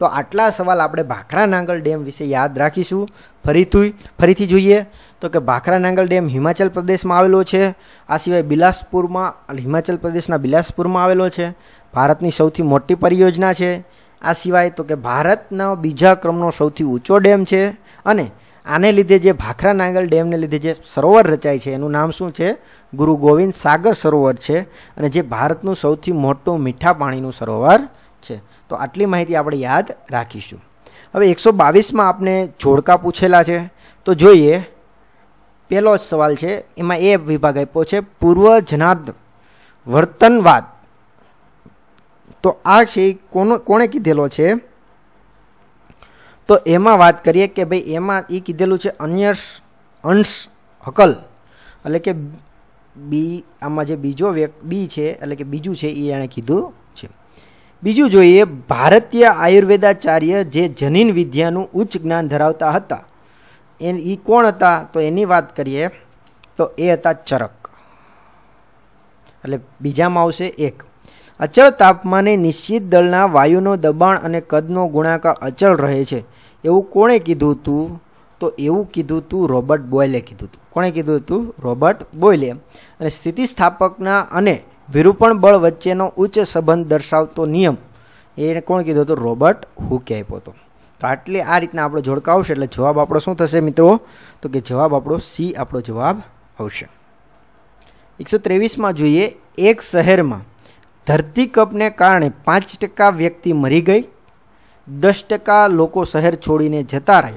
તો આટલા સવાલ આપણે ભાખરા નાંગલ ડેમ વિશે યાદ રાખીશું ફરીથી ફરીથી જોઈએ તો કે ભાખરા નાંગલ ડેમ હિમાચલ પ્રદેશમાં આવેલો છે આ સિવાય બિલાસપુરમાં હિમાચલ પ્રદેશના બિલાસપુરમાં આવેલો છે ભારતની સૌથી મોટી પરિયોજના છે આ સિવાય તો કે ભારતનો બીજા ક્રમનો સૌથી ઊંચો ડેમ છે અને આને લીધે જે ભાખરા નાંગલ ડેમને લીધે જે સરોવર રચાય છે એનું નામ શું છે ગુરુ ગોવિંદ સાગર સરોવર છે અને જે ભારતનું સૌથી મોટું મીઠા પાણીનું સરોવર છે તો આટલી માહિતી આપણે યાદ રાખીશું હવે 122 માં આપણે છોડકા પૂછેલો છે તો જોઈએ પહેલો સવાલ છે એમાં એ વિભાગ આપ્યો છે પૂર્વ જનત વર્તનવાદ તો આ શું કોને કીધેલો છે તો એમાં વાત કરીએ કે ભાઈ એમાં ઈ કીધેલું છે અન્ય અંશ અકલ એટલે કે બી આમાં જે બીજો વે બી છે એટલે કે બીજું છે ઈ એટલે કીધું બીજું જોઈએ ભારતીય આયુર્વેદાચાર્ય જે જનીન વિદ્યાનું ઉચ્ચ જ્ઞાન ધરાવતા હતા એ એ કોણ હતા તો એની વાત કરીએ તો એ હતા ચરક એટલે બીજામાં આવશે એક અચળ તાપમાને નિશ્ચિત દળના વાયુનો દબાણ અને કદનો ગુણાકાર અચળ રહે છે એવું કોણે કીધું હતું તો એવું કીધું હતું રોબર્ટ બોયલે કીધું હતું કોણે કીધું હતું રોબર્ટ બોયલે અને સ્થિતિસ્થાપકના અને विरूपण बल વચ્ચેનો ઊંચો સંબંધ દર્શાવતો નિયમ એ કોણ કીધો તો રોબર્ટ હુકે આપ્યો તો એટલે આ રીતના આપણો જોડકા આવશે એટલે જવાબ આપણો શું થશે મિત્રો તો કે જવાબ આપણો સી આપણો જવાબ આવશે 123 માં જોઈએ એક શહેરમાં ધરતીકંપને કારણે 5% વ્યક્તિ મરી ગઈ 10% લોકો શહેર છોડીને જતા રહે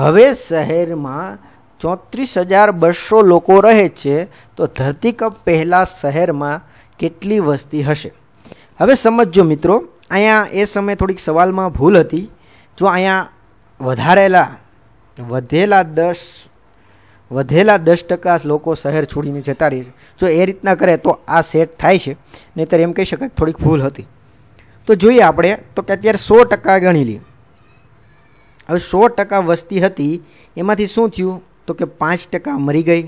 હવે શહેરમાં 33200 લોકો રહે છે તો ધરતી કવ પહેલા શહેર માં કેટલી વસ્તી હશે હવે સમજો મિત્રો આયા એ સમયે થોડીક સવાલ માં ભૂલ હતી જો આયા વધારેલા વધેલા 10 વધેલા 10% લોકો શહેર છોડીને છેતારી તો એ રીતના કરે તો આ સેટ થાય છે નહીતર એમ કહી શકાય કે થોડીક ભૂલ હતી તો જોઈએ આપણે તો કે અત્યારે 100% ગણી લીએ હવે 100% વસ્તી હતી એમાંથી શું થયું તો કે 5% મરી ગઈ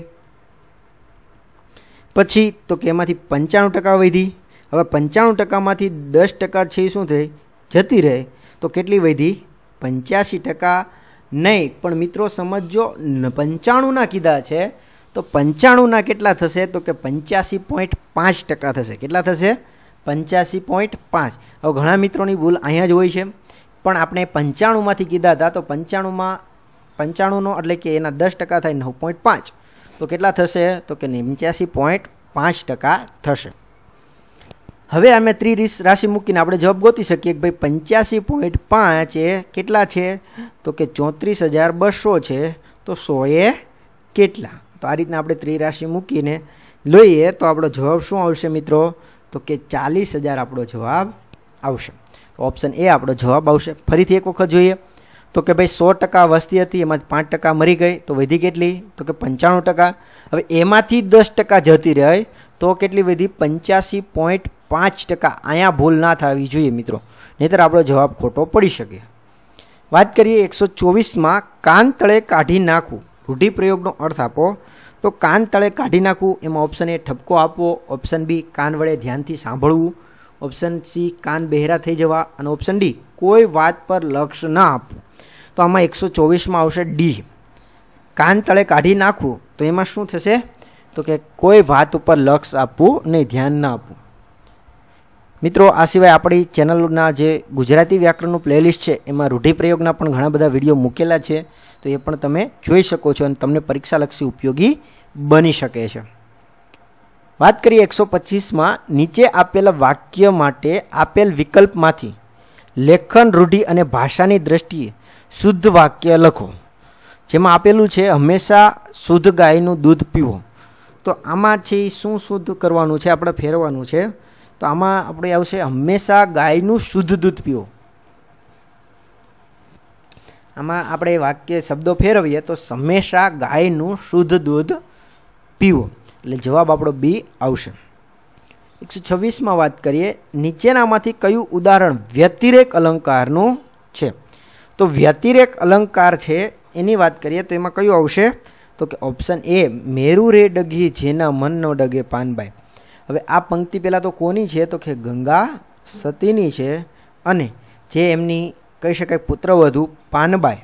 પછી તો કેમાંથી 95% વધી હવે 95% માંથી 10% છઈ શું થઈ જતી રહે તો કેટલી વધી 85% નહીં પણ મિત્રો સમજો 95 ના કીધા છે તો 95 ના કેટલા થશે તો કે 85.5% થશે કેટલા થશે 85.5 હવે ઘણા મિત્રોની ભૂલ અહીંયા જ હોય છે પણ આપણે 95 માંથી કીધા તો 95 માં 95 નો એટલે કે એના 10% થાય 9.5 તો કેટલા થશે તો કે 85.5% થશે હવે અમે 30 રાશિ મૂકીને આપણે જવાબ ગોતી શકે કે ભાઈ 85.5 કેટલા છે તો કે 34200 છે તો 100 એ કેટલા તો આ રીતના આપણે 3 રાશિ મૂકીને લઈએ તો આપણો જવાબ શું આવશે મિત્રો તો કે 40000 આપણો જવાબ આવશે ઓપ્શન એ આપણો જવાબ આવશે ફરીથી એક વખત જોઈએ તો કે ભાઈ 100% વસ્તી હતી એમાંથી 5% મરી ગઈ તો વધી કેટલી તો કે 95% હવે એમાંથી 10% જતી રહે તો કેટલી વધી 85.5% આયા ભૂલ ના થાવી જોઈએ મિત્રો નહીતર આપણો જવાબ ખોટો પડી શકે વાત કરીએ 124 માં કાન તળે કાઢી નાખું રૂઢિ પ્રયોગ નો અર્થ આપો તો કાન તળે કાઢી નાખું એમાં ઓપ્શન A ઠપકો આપો ઓપ્શન B કાન વળે ધ્યાનથી સાંભળવું ઓપ્શન C કાન બેહેરા થઈ જવા અને ઓપ્શન D કોઈ વાત પર લક્ષ ન આપો તો આમાં એકસો ચોવીસમાં આવશે ડી કાન તળે કાઢી નાખવું તો એમાં શું થશે તો કે કોઈ વાત ઉપર લક્ષ આપવું નહીં ધ્યાન ન આપવું મિત્રો આ સિવાય આપણી ચેનલના જે ગુજરાતી વ્યાકરણનું પ્લેલિસ્ટ છે એમાં રૂઢિપ્રયોગના પણ ઘણા બધા વિડીયો મૂકેલા છે તો એ પણ તમે જોઈ શકો છો અને તમને પરીક્ષાલક્ષી ઉપયોગી બની શકે છે વાત કરીએ એકસો પચીસમાં નીચે આપેલા વાક્ય માટે આપેલ વિકલ્પમાંથી લેખન રૂઢિ અને ભાષાની દ્રષ્ટિએ શુદ્ધ વાક્ય લખો જેમાં આપેલું છે હંમેશા શુદ્ધ ગાયનું દૂધ પીવો તો આમાંથી શું શુદ્ધ કરવાનું છે આપણે ફેરવાનું છે તો આમાં આપણે આવશે હંમેશા ગાયનું શુદ્ધ દૂધ પીવો આમાં આપણે વાક્ય શબ્દો ફેરવીએ તો હંમેશા ગાયનું શુદ્ધ દૂધ પીવો એટલે જવાબ આપણો બી આવશે એકસો છવ્વીસમાં વાત કરીએ નીચેનામાંથી કયું ઉદાહરણ વ્યતિરેક અલંકારનું છે તો વ્યતિરેક અલંકાર છે એની વાત કરીએ તો એમાં કયો આવશે તો કે ઓપ્શન એ મેરુ રે ડગી જેના મન નો ડગે પાનબાઈ હવે આ પંક્તિ પેલા તો કોની છે તો કે ગંગા સતીની છે અને જે એમની કઈ શકે પુત્રવધૂ પાનબાઈ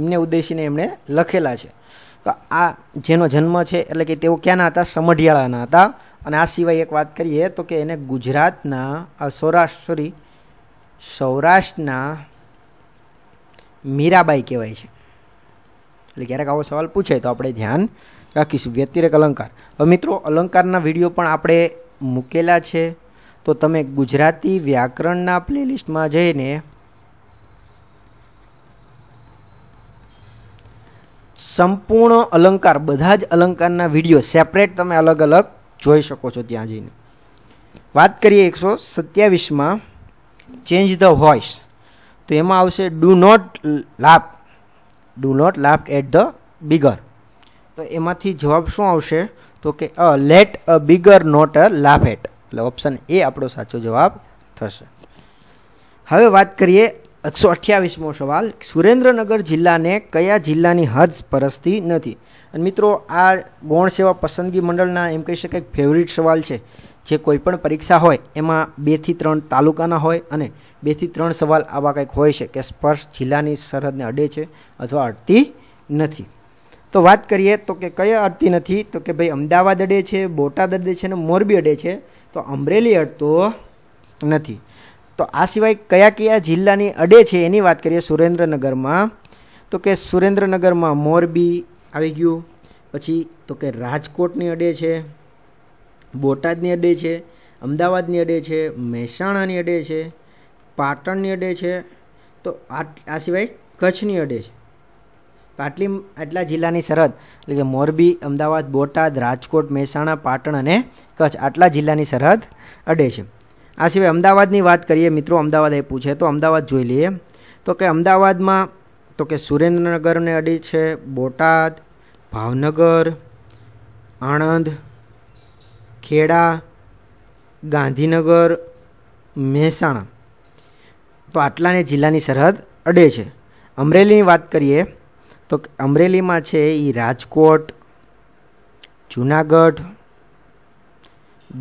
એમને ઉદ્દેશીને એમણે લખેલા છે તો આ જેનો જન્મ છે એટલે કે તેવો ક્યાં ના હતા સમઢિયાળાના હતા અને આ સિવાય એક વાત કરીએ તો કે એને ગુજરાતના અસોરાશરી સૌરાષ્ટ્રના મીરાબાઈ કહેવાય છે એટલે ક્યારેક આવો સવાલ પૂછે તો આપણે ધ્યાન રાખીશું વ્યતિરેક અલંકાર હવે મિત્રો અલંકારના વિડીયો પણ આપણે મૂકેલા છે તો તમે ગુજરાતી વ્યાકરણના પ્લેલિસ્ટમાં જઈને સંપૂર્ણ અલંકાર બધા જ અલંકારના વિડીયો સેપરેટ તમે અલગ અલગ જોઈ શકો છો ત્યાં જઈને વાત કરીએ એકસો સત્યાવીસમાં ચેન્જ ધ વોઇસ તો એમાં આવશે do not laugh do not laugh at the beggar તો એમાંથી જવાબ શું આવશે તો કે a let a beggar not a laugh at એટલે ઓપ્શન એ આપણો સાચો જવાબ થશે હવે વાત કરીએ 128મો સવાલ सुरेंद्र नगर જિલ્લાને કયા જિલ્લાની હદ સરસ્તી ન હતી અને મિત્રો આ બોણ સેવા પસંદગી મંડળના એમ કહી શકાય કે ફેવરિટ સવાલ છે જે કોઈ પણ પરીક્ષા હોય એમાં બેથી ત્રણ તાલુકાના હોય અને બેથી ત્રણ સવાલ આવા કંઈક હોય છે કે સ્પર્શ જિલ્લાની સરહદને અડે છે અથવા અડતી નથી તો વાત કરીએ તો કે કયા અડતી નથી તો કે ભાઈ અમદાવાદ અડે છે બોટાદ અડે છે અને મોરબી અડે છે તો અમરેલી અડતો નથી તો આ સિવાય કયા કયા જિલ્લાની અડે છે એની વાત કરીએ સુરેન્દ્રનગરમાં તો કે સુરેન્દ્રનગરમાં મોરબી આવી ગયું પછી તો કે રાજકોટની અડે છે બોટાદની અડે છે અમદાવાદની અડે છે મહેસાણાની અડે છે પાટણની અડે છે તો આ આ સિવાય કચ્છની અડે છે પાટલી આટલા જિલ્લાની સરહદ એટલે કે મોરબી અમદાવાદ બોટાદ રાજકોટ મહેસાણા પાટણ અને કચ્છ આટલા જિલ્લાની સરહદ અડે છે આ સિવાય અમદાવાદની વાત કરીએ મિત્રો અમદાવાદ આપ્યું છે તો અમદાવાદ જોઈ લઈએ તો કે અમદાવાદમાં તો કે સુરેન્દ્રનગરને અડી છે બોટાદ ભાવનગર આણંદ खेड़ा गांधीनगर मेहसाणा तो આટલાને જિલ્લાની સરહદ અડે છે અમરેલીની વાત કરીએ તો અમરેલીમાં છે ઈ રાજકોટ જૂનાગઢ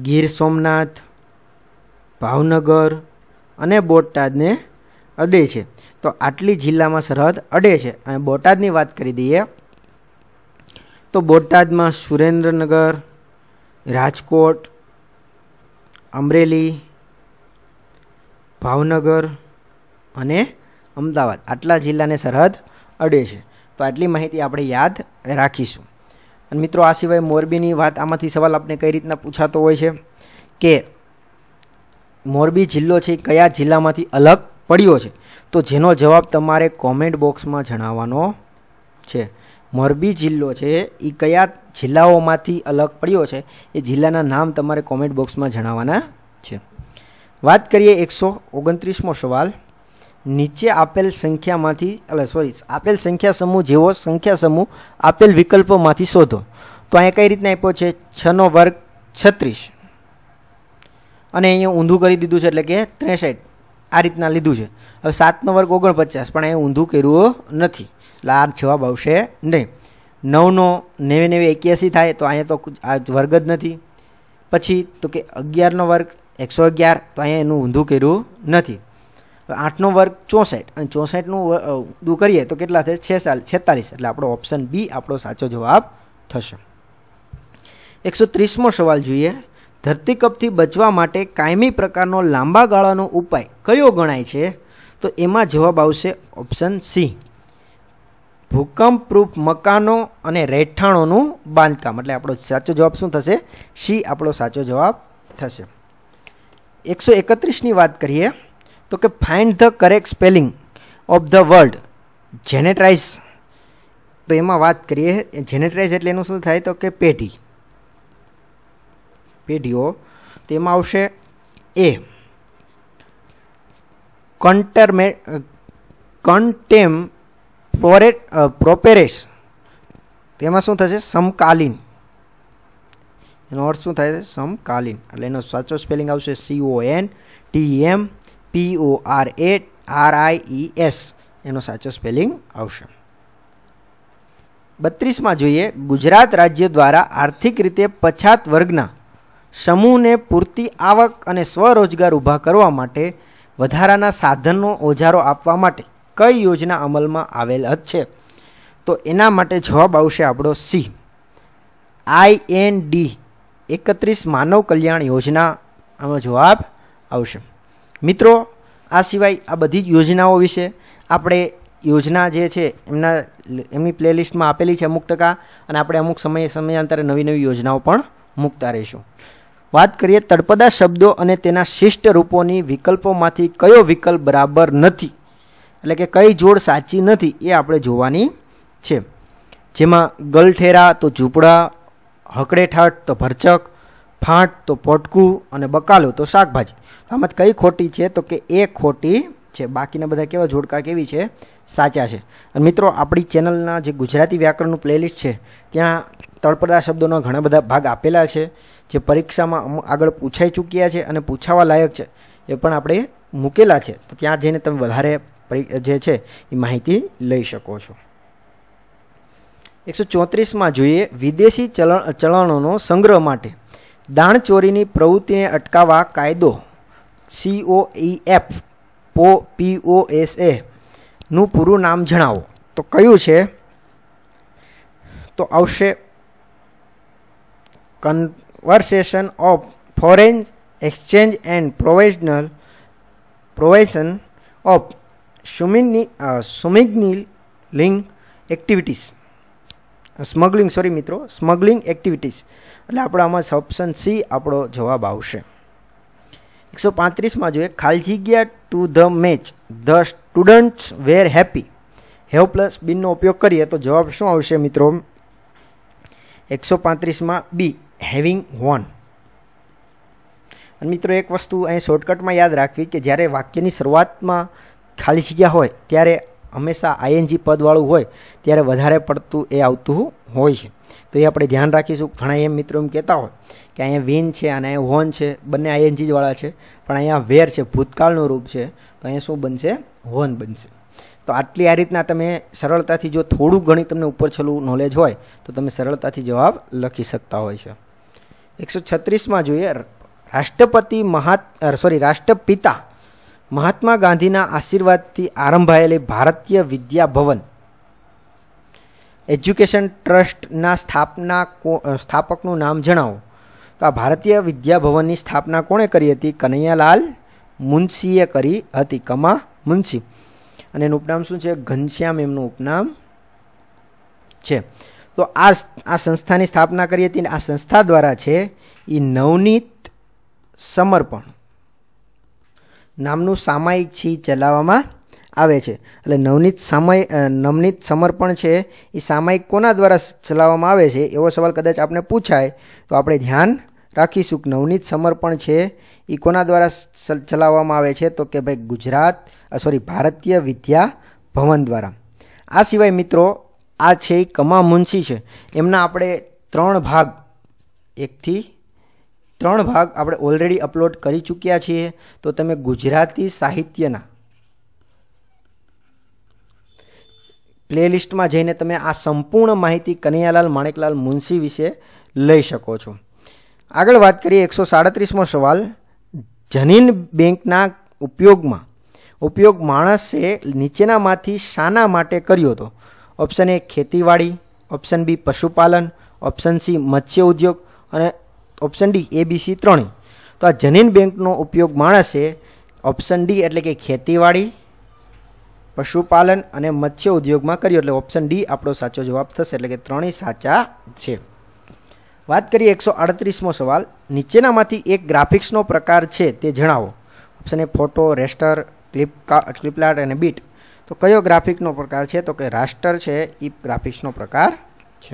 ગીર સોમનાથ ભાવનગર અને બોટાદને અડે છે તો આટલી જિલ્લામાં સરહદ અડે છે અને બોટાદની વાત કરી દઈએ તો બોટાદમાં સુરેન્દ્રનગર રાજકોટ અમરેલી ભાવનગર અને અમદાવાદ આટલા જિલ્લાને સરહદ અડે છે તો આટલી માહિતી આપણે યાદ રાખીશું અને મિત્રો આ સિવાય મોરબીની વાત આમાંથી સવાલ આપણે કઈ રીતના પૂછાતો હોય છે કે મોરબી જિલ્લો છે કયા જિલ્લામાંથી અલગ પડ્યો છે તો જેનો જવાબ તમારે કમેન્ટ બોક્સમાં જણાવવાનો છે મરબી જિલ્લો છે ઈ કયા છલાઓમાંથી અલગ પડ્યો છે એ જિલ્લાનું નામ તમારે કોમેન્ટ બોક્સમાં જણાવવાના છે વાત કરીએ 129મો સવાલ નીચે આપેલ સંખ્યામાંથી એટલે સોરી આપેલ સંખ્યા સમૂહ જેવો સંખ્યા સમૂહ આપેલ વિકલ્પમાંથી શોધો તો અહીંયા કઈ રીતના આપ્યો છે 6 નો વર્ગ 36 અને અહીંયા ઊંધું કરી દીધું છે એટલે કે 63 આ રીતના લીધું છે હવે 7 નો વર્ગ 49 પણ અહીં ઊંધું કર્યું નથી લાન જવાબ આવશે નહીં 99 99 81 થાય તો આયા તો આ વર્ગ જ નથી પછી તો કે 11 નો વર્ગ 121 તો આ એનું ઉંધું કર્યું નથી 8 નો વર્ગ 64 અને 64 નું ઉલ કરીએ તો કેટલા થાય 646 એટલે આપણો ઓપ્શન બી આપણો સાચો જવાબ થશે 130મો સવાલ જોઈએ ધરતીકપથી બચવા માટે કાયમી પ્રકારનો લાંબા ગાળાનો ઉપાય કયો ગણાય છે તો એમાં જવાબ આવશે ઓપ્શન સી કોમપ્રૂફ મકાનો અને રેઠાણો નું બાંધકામ એટલે આપણો સાચો જવાબ શું થશે સી આપણો સાચો જવાબ થશે 131 ની વાત કરીએ તો કે find the correct spelling of the word જেনেટરાઇઝ તો એમાં વાત કરીએ જেনেટરાઇઝ એટલે એનું શું થાય તો કે પેટી પેડિયો તેમાં આવશે એ કોન્ટરમે કન્ટેમ pro rate properies તેમાં શું થશે સમકાલીન એનો અર્થ શું થાય છે સમકાલીન એટલે એનો સાચો સ્પેલિંગ આવશે c o n t m p o r a r i e s એનો સાચો સ્પેલિંગ આવશે 32 માં જોઈએ ગુજરાત રાજ્ય દ્વારા આર્થિક રીતે પછાત વર્ગના સમૂહને પુરતી આવક અને સ્વરોજગાર ઉભા કરવા માટે વધારાના સાધનો ઓજારો આપવા માટે કઈ યોજના અમલમાં આવેલ જ છે તો એના માટે જવાબ આવશે આપણો સી આઈ એન ડી એકત્રીસ માનવ કલ્યાણ યોજના આનો જવાબ આવશે મિત્રો આ સિવાય આ બધી જ યોજનાઓ વિશે આપણે યોજના જે છે એમના એમની પ્લેલિસ્ટમાં આપેલી છે અમુક ટકા અને આપણે અમુક સમયે સમયાંતરે નવી નવી યોજનાઓ પણ મૂકતા રહીશું વાત કરીએ તળપદા શબ્દો અને તેના શિષ્ટ રૂપોની વિકલ્પોમાંથી કયો વિકલ્પ બરાબર નથી એટલે કે કઈ જોડ સાચી નથી એ આપણે જોવાની છે જેમાં ગળ ઠેરા તો ઝૂપડા હકડે ઠાડ તો ભરચક ફાટ તો પોટકુ અને બકાલો તો શાકભાજી આમત કઈ ખોટી છે તો કે એક ખોટી છે બાકીના બધા કેવા જોડકા કેવી છે સાચા છે અને મિત્રો આપણી ચેનલના જે ગુજરાતી વ્યાકરણનો પ્લેલિસ્ટ છે ત્યાં તળપ્રદા શબ્દોનો ઘણા બધા ભાગ આપેલા છે જે પરીક્ષામાં આગળ પૂછાઈ ચૂક્યા છે અને પૂછાવા લાયક છે એ પણ આપણે મૂકેલા છે તો ત્યાં જઈને તમે વધારે જે છે એ માહિતી લઈ શકો છો 134 માં જોઈએ વિદેશી ચલણ ચલણોનો સંગ્રહ માટે દાણ ચોરીની પ્રવૃત્તિએ અટકાવવા કાયદો COEF POPSA નું પૂરું નામ જણાવો તો કયું છે તો આવશે conversion of foreign exchange and provisional provision of स्मग्नी स्मगलिंग लिंग एक्टिविटीज स्मगलिंग सॉरी मित्रों स्मगलिंग एक्टिविटीज એટલે આપણો આમાં સપ્શન સી આપણો જવાબ આવશે 135 માં જો એક ખાલજી ગયા to the match the students were happy have plus been નો ઉપયોગ કરીએ તો જવાબ શું આવશે મિત્રો 135 માં બી હેવિંગ વન અને મિત્રો એક વસ્તુ અહીં શોર્ટકટ માં યાદ રાખવી કે જ્યારે વાક્યની શરૂઆતમાં કલ્લી છે કે હોય ત્યારે હંમેશા આઈએનજી પદ વાળું હોય ત્યારે વધારે પડતું એ આવતું હોય છે તો એ આપણે ધ્યાન રાખીશું કણાય એમ મિત્રો એમ કહેતા હોય કે અહિયાં વિન છે અને અહિયાં હોન છે બંને આઈએનજી જ વાળા છે પણ અહિયાં વેર છે ભૂતકાળનો રૂપ છે તો અહિયાં શું બનશે હોન બનશે તો આટલી આ રીતના તમે સરળતાથી જો થોડું ગણિત તમને ઉપરછળું નોલેજ હોય તો તમે સરળતાથી જવાબ લખી શકતા હોય છે 136 માં જોઈએ રાષ્ટ્રપતિ મહા સોરી રાષ્ટ્રપિતા મહાત્મા ગાંધીના આશીર્વાદથી આરંભાયેલી ભારતીય વિદ્યાભવન એજ્યુકેશન ટ્રસ્ટના સ્થાપના સ્થાપકનું નામ જણાવો તો આ ભારતીય વિદ્યાભવનની સ્થાપના કોણે કરી હતી કનૈયાલાલ મુનશીએ કરી હતી કમા મુનશી અને એનું ઉપનામ શું છે ઘનશ્યામ એમનું ઉપનામ છે તો આ આ સંસ્થાની સ્થાપના કરી હતી આ સંસ્થા દ્વારા છે એ નવનીત સમર્પણ નામનું સામાયિક છે ચલાવવામાં આવે છે એટલે નવનીત સમય નવનીત સમર્પણ છે એ સામાયિક કોના દ્વારા ચલાવવામાં આવે છે એવો સવાલ કદાચ આપણે પૂછાય તો આપણે ધ્યાન રાખીશું કે નવનીત સમર્પણ છે એ કોના દ્વારા ચલાવવામાં આવે છે તો કે ભાઈ ગુજરાત સોરી ભારતીય વિદ્યા ભવન દ્વારા આ સિવાય મિત્રો આ છે કમા મુનશી છે એમના આપણે ત્રણ ભાગ એકથી ત્રણ ભાગ આપણે ઓલરેડી અપલોડ કરી ચૂક્યા છે તો તમે ગુજરાતી સાહિત્યના પ્લેલિસ્ટમાં જઈને તમે આ સંપૂર્ણ માહિતી કનિયાલાલ માણેકલાલ મુનશી વિશે લઈ શકો છો આગળ વાત કરીએ 137મો સવાલ જનીન બેંકના ઉપયોગમાં ઉપયોગ માણસે નીચેનામાંથી શાના માટે કર્યો તો ઓપ્શન A ખેતીવાડી ઓપ્શન B પશુપાલન ઓપ્શન C મત્સ્ય ઉદ્યોગ અને option D A B C ત્રણે તો આ જનિન બેંક નો ઉપયોગ માણસે ઓપ્શન ડી એટલે કે ખેતીવાડી પશુપાલન અને મત્સ્ય ઉદ્યોગમાં કર્યો એટલે ઓપ્શન ડી આપણો સાચો જવાબ થશે એટલે કે ત્રણે સાચા છે વાત કરીએ 138મો સવાલ નીચેનામાંથી એક ગ્રાફિક્સ નો પ્રકાર છે તે જણાવો option A photo raster clip કા ક્લિપ્લેટ અને બીટ તો કયો ગ્રાફિક નો પ્રકાર છે તો કે રાસ્ટર છે ઈપ ગ્રાફિક્સ નો પ્રકાર છે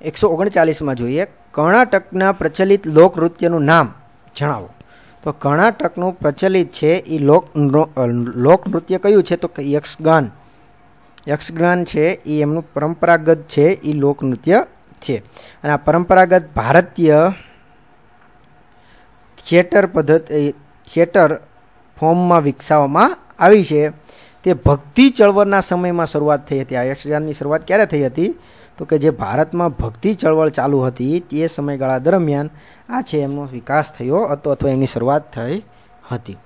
એકસો ઓગણચાલીસમાં જોઈએ કર્ણાટકના પ્રચલિત લોકનૃત્યનું નામ જણાવો તો કર્ણાટકનું પ્રચલિત છે એ લોક લોકનૃત્ય કયું છે તો યક્ષગાન યક્ષગાન છે એ એમનું પરંપરાગત છે એ લોકનૃત્ય છે અને આ પરંપરાગત ભારતીય થિયેટર પદ્ધતિ થિયેટર ફોર્મમાં વિકસાવવામાં આવી છે તે ભક્તિ ચળવળના સમયમાં શરૂઆત થઈ હતી આ યક્ષગાનની શરૂઆત ક્યારે થઈ હતી તો કે જે ભારત માં ભક્તિ ચળવળ ચાલુ હતી તે સમયગાળા દરમિયાન આ છે એનો વિકાસ થયો અથવા એની શરૂઆત થઈ હતી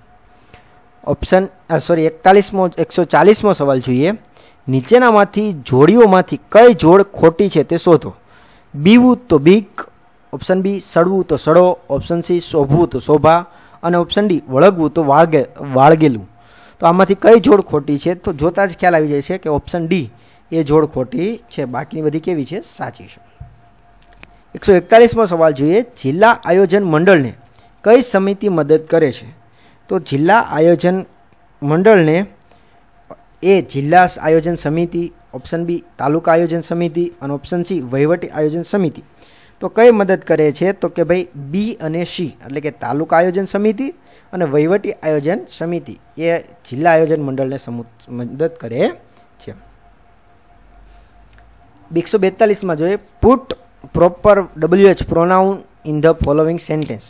ઓપ્શન સરી 41મો 140મો સવાલ જોઈએ નીચેનામાંથી જોડીઓમાંથી કઈ જોડ ખોટી છે તે શોધો બીવૂત તો બીક ઓપ્શન બી સળવું તો સળો ઓપ્શન સી શોભૂત शोभा અને ઓપ્શન ડી વળગવું તો વાળગેલું તો આમાંથી કઈ જોડ ખોટી છે તો જોતા જ ખ્યાલ આવી જાય છે કે ઓપ્શન ડી એ જોડ ખોટી છે બાકીની બધી કેવી છે સાચી છે 141મો સવાલ જોઈએ જિલ્લા આયોજન મંડળને કઈ સમિતિ મદદ કરે છે તો જિલ્લા આયોજન મંડળને એ જિલ્લા આયોજન સમિતિ ઓપ્શન બી તાલુકા આયોજન સમિતિ અને ઓપ્શન સી વૈવટી આયોજન સમિતિ તો કઈ મદદ કરે છે તો કે ભાઈ બી અને સી એટલે કે તાલુકા આયોજન સમિતિ અને વૈવટી આયોજન સમિતિ એ જિલ્લા આયોજન મંડળને મદદ કરે છે એકસો બેતાલીસમાં જોઈએ put proper WH pronoun in the following sentence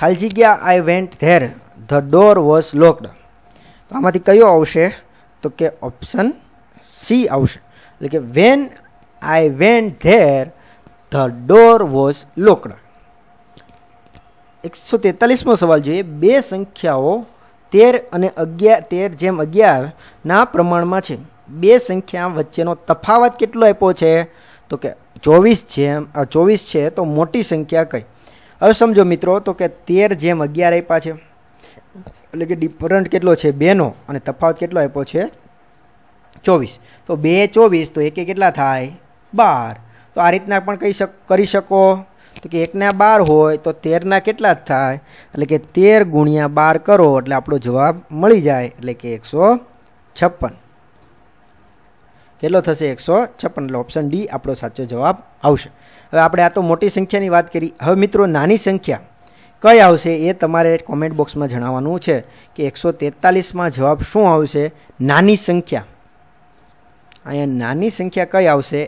ખાલી જગ્યા I went there the door was locked તો આમાંથી કયો આવશે તો કે ઓપ્શન સી આવશે એટલે કે when I went there the door was locked એકસો તેતાલીસમો સવાલ જોઈએ બે સંખ્યાઓ તેર અને અગિયાર તેર જેમ અગિયારના પ્રમાણમાં છે બે સંખ્યા વચ્ચેનો તફાવત કેટલો આપ્યો છે તો કે 24 છે આ 24 છે તો મોટી સંખ્યા કઈ હવે સમજો મિત્રો તો કે 13 જમ 11 આપ્યા છે એટલે કે ડિફરન્ટ કેટલો છે બે નો અને તફાવત કેટલો આપ્યો છે 24 તો 2 24 તો એક એક કેટલા થાય 12 તો આ રીતના પણ કરી શકો કરી શકો તો કે 1 ના 12 હોય તો 13 ના કેટલા થાય એટલે કે 13 * 12 કરો એટલે આપણો જવાબ મળી જાય એટલે કે 156 કેટલો થશે 156 લો ઓપ્શન ડી આપણો સાચો જવાબ આવશે હવે આપણે આ તો મોટી સંખ્યાની વાત કરી હવે મિત્રો નાની સંખ્યા કઈ આવશે એ તમારે કમેન્ટ બોક્સમાં જણાવવાનું છે કે 143 માં જવાબ શું આવશે નાની સંખ્યા આયા નાની સંખ્યા કઈ આવશે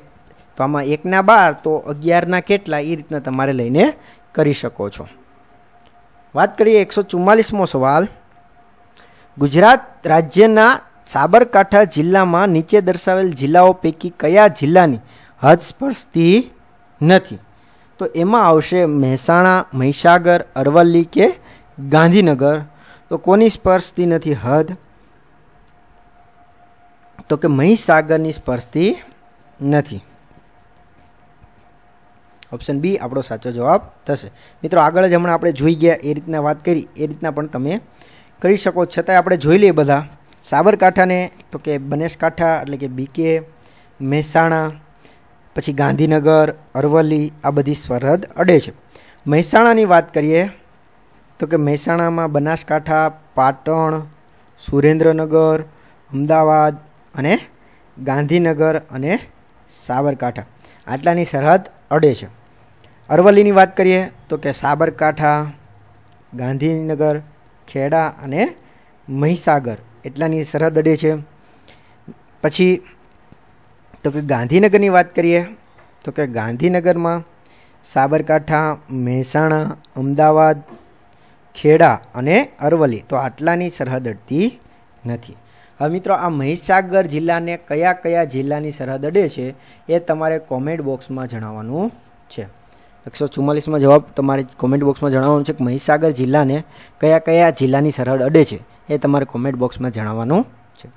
તો આમાં 1 ના 12 તો 11 ના કેટલા એ રીતના તમારે લઈને કરી શકો છો વાત કરીએ 144મો સવાલ ગુજરાત રાજ્યના साबरकाठा जिल्हा માં નીચે દર્શાવેલ જિલ્લાઓ પૈકી કયા જિલ્લાની હદ સ્પર્શતી નથી તો એમાં આવશે મહેસાણા મહીસાગર અરવલ્લી કે ગાંધીનગર તો કોની સ્પર્શતી નથી હદ તો કે મહીસાગરની સ્પર્શતી નથી ઓપ્શન બી આપણો સાચો જવાબ થશે મિત્રો આગળ જ આપણે જોઈ ગયા એ રીતના વાત કરી એ રીતના પણ તમે કરી શકો છતાં આપણે જોઈ લઈએ બધા साबरकाठा ने तो के बनेस काठा એટલે કે બીકે મહેસાણા પછી ગાંધીનગર અરવલ્લી આ બધી સરહદ અડે છે મહેસાણા ની વાત કરીએ તો કે મહેસાણા માં બનાસકાઠા પાટણ સુરેન્દ્રનગર અમદાવાદ અને ગાંધીનગર અને સાબરકાઠા આટલા ની સરહદ અડે છે અરવલ્લી ની વાત કરીએ તો કે સાબરકાઠા ગાંધીનગર ખેડા અને મહીસાગર એટલાની સરહદ અડે છે પછી તો કે ગાંધીનગરની વાત કરીએ તો કે ગાંધીનગરમાં સાબરકાઠા મહેસાણા અમદાવાદ ખેડા અને અરવલી તો આટલાની સરહદ અડતી નથી હવે મિત્રો આ મહીસાગર જિલ્લાને કયા કયા જિલ્લાની સરહદ અડે છે એ તમારે કોમેન્ટ બોક્સમાં જણાવવાનું છે 144 માં જવાબ તમારે કોમેન્ટ બોક્સમાં જણાવવાનું છે કે મહીસાગર જિલ્લાને કયા કયા જિલ્લાની સરહદ અડે છે એ તમાર કોમેન્ટ બોક્સ માં જણાવવાનું છે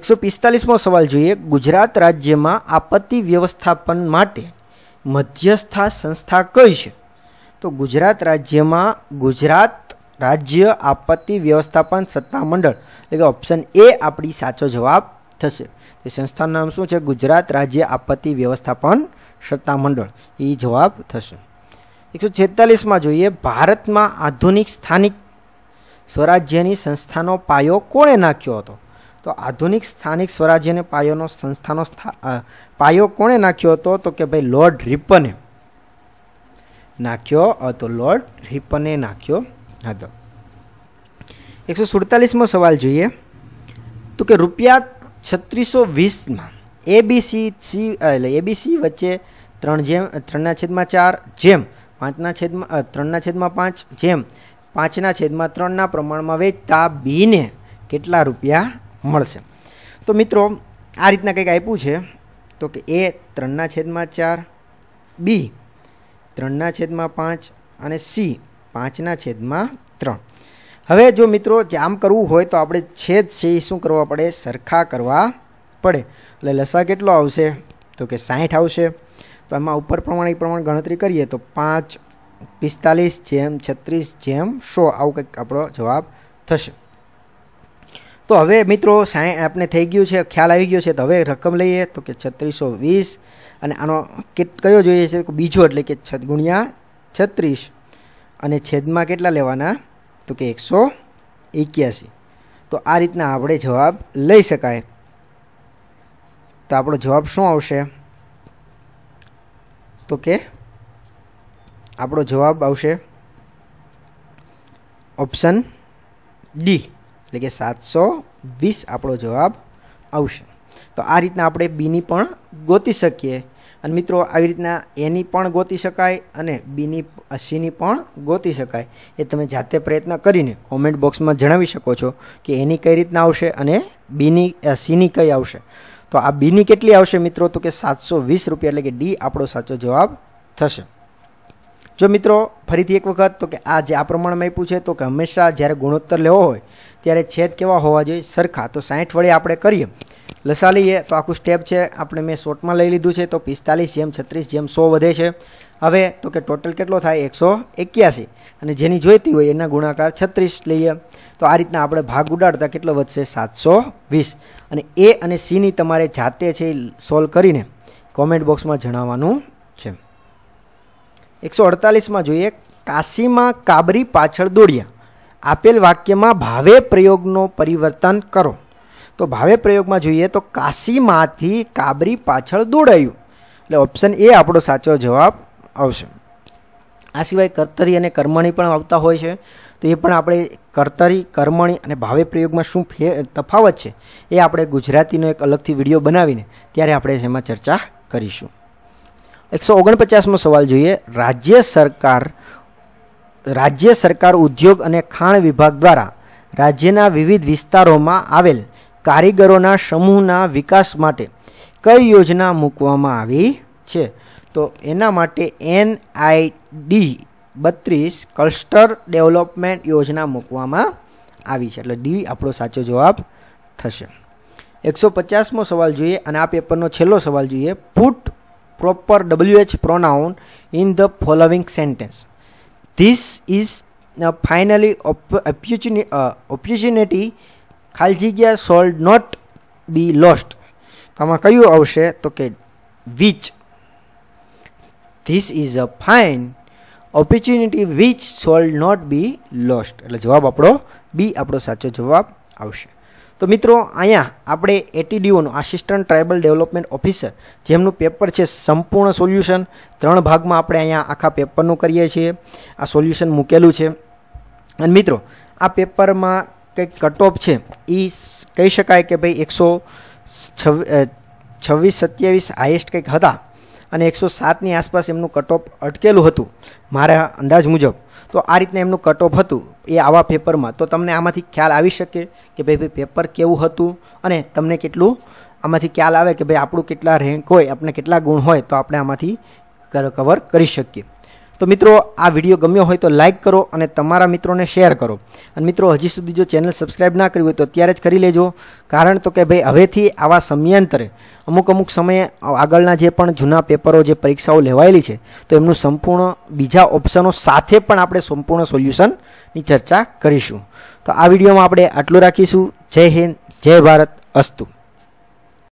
145મો સવાલ જોઈએ ગુજરાત રાજ્યમાં આપત્તિ વ્યવસ્થાપન માટે મધ્યસ્થા સંસ્થા કઈ છે તો ગુજરાત રાજ્યમાં ગુજરાત રાજ્ય આપત્તિ વ્યવસ્થાપન સત્તા મંડળ એટલે કે ઓપ્શન A આપડી સાચો જવાબ થશે એ સંસ્થાનું નામ શું છે ગુજરાત રાજ્ય આપત્તિ વ્યવસ્થાપન સત્તા મંડળ એ જવાબ થશે 146 માં જોઈએ ભારતમાં આધુનિક સ્થાનિક સ્વરાજ્યની સંસ્થાનો પાયો કોણે નાખ્યો હતો તો આધુનિક સ્થાનિક સ્વરાજ્યને પાયોનો સંસ્થાનો પાયો કોણે નાખ્યો હતો તો કે ભાઈ લોર્ડ રિપને નાખ્યો હતો લોર્ડ રિપને નાખ્યો હતો એકસો સુડતાલીસમો સવાલ જોઈએ તો કે રૂપિયા છત્રીસો વીસમાં એબીસી સી એટલે એબીસી વચ્ચે ત્રણ જેમ ત્રણના છેદમાં ચાર જેમ પાંચના છેદમાં ત્રણના છેદમાં પાંચ જેમ 5/3 ના પ્રમાણમાં વેતા b ને કેટલા રૂપિયા મળશે તો મિત્રો આ રીતના કઈક આપ્યું છે તો કે a 3/4 b 3/5 અને c 5/3 હવે જો મિત્રો જામ કરવું હોય તો આપણે છેદ છે એ શું કરવા પડે સરખા કરવા પડે એટલે લસા કેટલો આવશે તો કે 60 આવશે તો આમાં ઉપર પ્રમાણે પ્રમાણે ગણતરી કરીએ તો 5 45 जम 36 जम 100 આવ ક આપણો જવાબ થશે તો હવે મિત્રો સા આપને થઈ ગયું છે ખ્યાલ આવી ગયો છે તો હવે રકમ લઈએ તો કે 3620 અને આનો કયો જોઈએ છે બીજો એટલે કે 6 * 36 અને છેદ માં કેટલા લેવાના તો કે 181 તો આ રીતના આપણે જવાબ લઈ શકાય તો આપણો જવાબ શું આવશે તો કે આપણો જવાબ આવશે ઓપ્શન ડી એટલે કે 720 આપણો જવાબ આવશે તો આ રીતના આપણે બી ની પણ ગોતી શકીએ અને મિત્રો આ રીતના એ ની પણ ગોતી શકાય અને બી ની સી ની પણ ગોતી શકાય એ તમે જાતે પ્રયત્ન કરીને કોમેન્ટ બોક્સ માં જણાવી શકો છો કે એ ની કઈ રીતના આવશે અને બી ની સી ની કઈ આવશે તો આ બી ની કેટલી આવશે મિત્રો તો કે 720 રૂપિયા એટલે કે ડી આપણો સાચો જવાબ થશે જો મિત્રો ફરીથી એક વખત તો કે આ જે આ પ્રમાણમય પૂછે તો કે હંમેશા જ્યારે ગુણોત્તર લેવો હોય ત્યારે છેદ કેવો હોવા જોઈએ સરખા તો 60 વડે આપણે કરીએ લસાલીએ તો આકુ સ્ટેપ છે આપણે મેં શોર્ટમાં લઈ લીધું છે તો 45 જમ 36 જમ 100 વડે છે હવે તો કે ટોટલ કેટલો થાય 181 અને જેની જોઈતી હોય એના ગુણાકાર 36 લેઈએ તો આ રીતના આપણે ભાગ ઉડાડતા કેટલો વધશે 720 અને a અને c ની તમારે જાતે છે સોલ્વ કરીને કમેન્ટ બોક્સમાં જણાવવાનું છે 148 માં જોઈએ કાસી માં કાબરી પાછળ દોડ્યા આપેલ વાક્ય માં ભાવે પ્રયોગ નો પરિવર્તન કરો તો ભાવે પ્રયોગ માં જોઈએ તો કાસી માંથી કાબરી પાછળ દોડાયું એટલે ઓપ્શન A આપણો સાચો જવાબ આવશે આ સિવાય કર્તરી અને કર્મણી પણ આવતા હોય છે તો એ પણ આપણે કર્તરી કર્મણી અને ભાવે પ્રયોગ માં શું તફાવત છે એ આપણે ગુજરાતી નો એક અલગ થી વિડિયો બનાવીને ત્યારે આપણે એમાં ચર્ચા કરીશું 149મો સવાલ જોઈએ રાજ્ય સરકાર રાજ્ય સરકાર ઉદ્યોગ અને ખાણ વિભાગ દ્વારા રાજ્યના વિવિધ વિસ્તારોમાં આવેલ કારીગરોના સમૂહના વિકાસ માટે કઈ યોજના મૂકવામાં આવી છે તો એના માટે NID 32 ક્લસ્ટર ડેવલપમેન્ટ યોજના મૂકવામાં આવી છે એટલે D આપણો સાચો જવાબ થશે 150મો સવાલ જોઈએ અને આ પેપરનો છેલ્લો સવાલ જોઈએ ફૂટ proper WH pronoun in the following sentence. This is uh, finally op opportunity, uh, opportunity ખાલી જગ્યા સોલ્ડ નોટ બી લોસ્ટ તો આમાં કયું આવશે તો કે which this is a fine opportunity which should not be lost એટલે જવાબ આપણો બી આપણો સાચો જવાબ આવશે તો મિત્રો અહીંયા આપણે એટીડીઓનું આસિસ્ટન્ટ ટ્રાઇબલ ડેવલપમેન્ટ ઓફિસર જેમનું પેપર છે સંપૂર્ણ સોલ્યુશન ત્રણ ભાગમાં આપણે અહીંયા આખા પેપરનું કરીએ છીએ આ સોલ્યુશન મૂકેલું છે અને મિત્રો આ પેપરમાં કંઈક કટ ઓફ છે એ કહી શકાય કે ભાઈ એકસો છવ્વીસ સત્યાવીસ હાઈએસ્ટ કંઈક હતા અને 107 ની આસપાસ એમનો કટઓફ અટકેલો હતો મારા અંદાજ મુજબ તો આ રીતને એમનો કટઓફ હતો એ આવા પેપર માં તો તમને આમાંથી ખ્યાલ આવી શકે કે ભાઈ પેપર કેવું હતું અને તમને કેટલું આમાંથી ખ્યાલ આવે કે ભાઈ આપણો કેટલા રેન્ક હોય આપને કેટલા ગુણ હોય તો આપણે આમાંથી કવર કરી શકીએ તો મિત્રો આ વિડીયો ગમ્યો હોય તો લાઇક કરો અને તમારા મિત્રોને શેર કરો અને મિત્રો હજી સુધી જો ચેનલ સબસ્ક્રાઈબ ના કરી હોય તો અત્યારે જ કરી લેજો કારણ તો કે ભાઈ હવેથી આવા સમયાંતરે અમુક અમુક સમયે આગળના જે પણ જૂના પેપરો જે પરીક્ષાઓ લેવાયેલી છે તો એમનું સંપૂર્ણ બીજા ઓપ્શનો સાથે પણ આપણે સંપૂર્ણ સોલ્યુશનની ચર્ચા કરીશું તો આ વિડીયોમાં આપણે આટલું રાખીશું જય હિન્દ જય ભારત અસ્તુ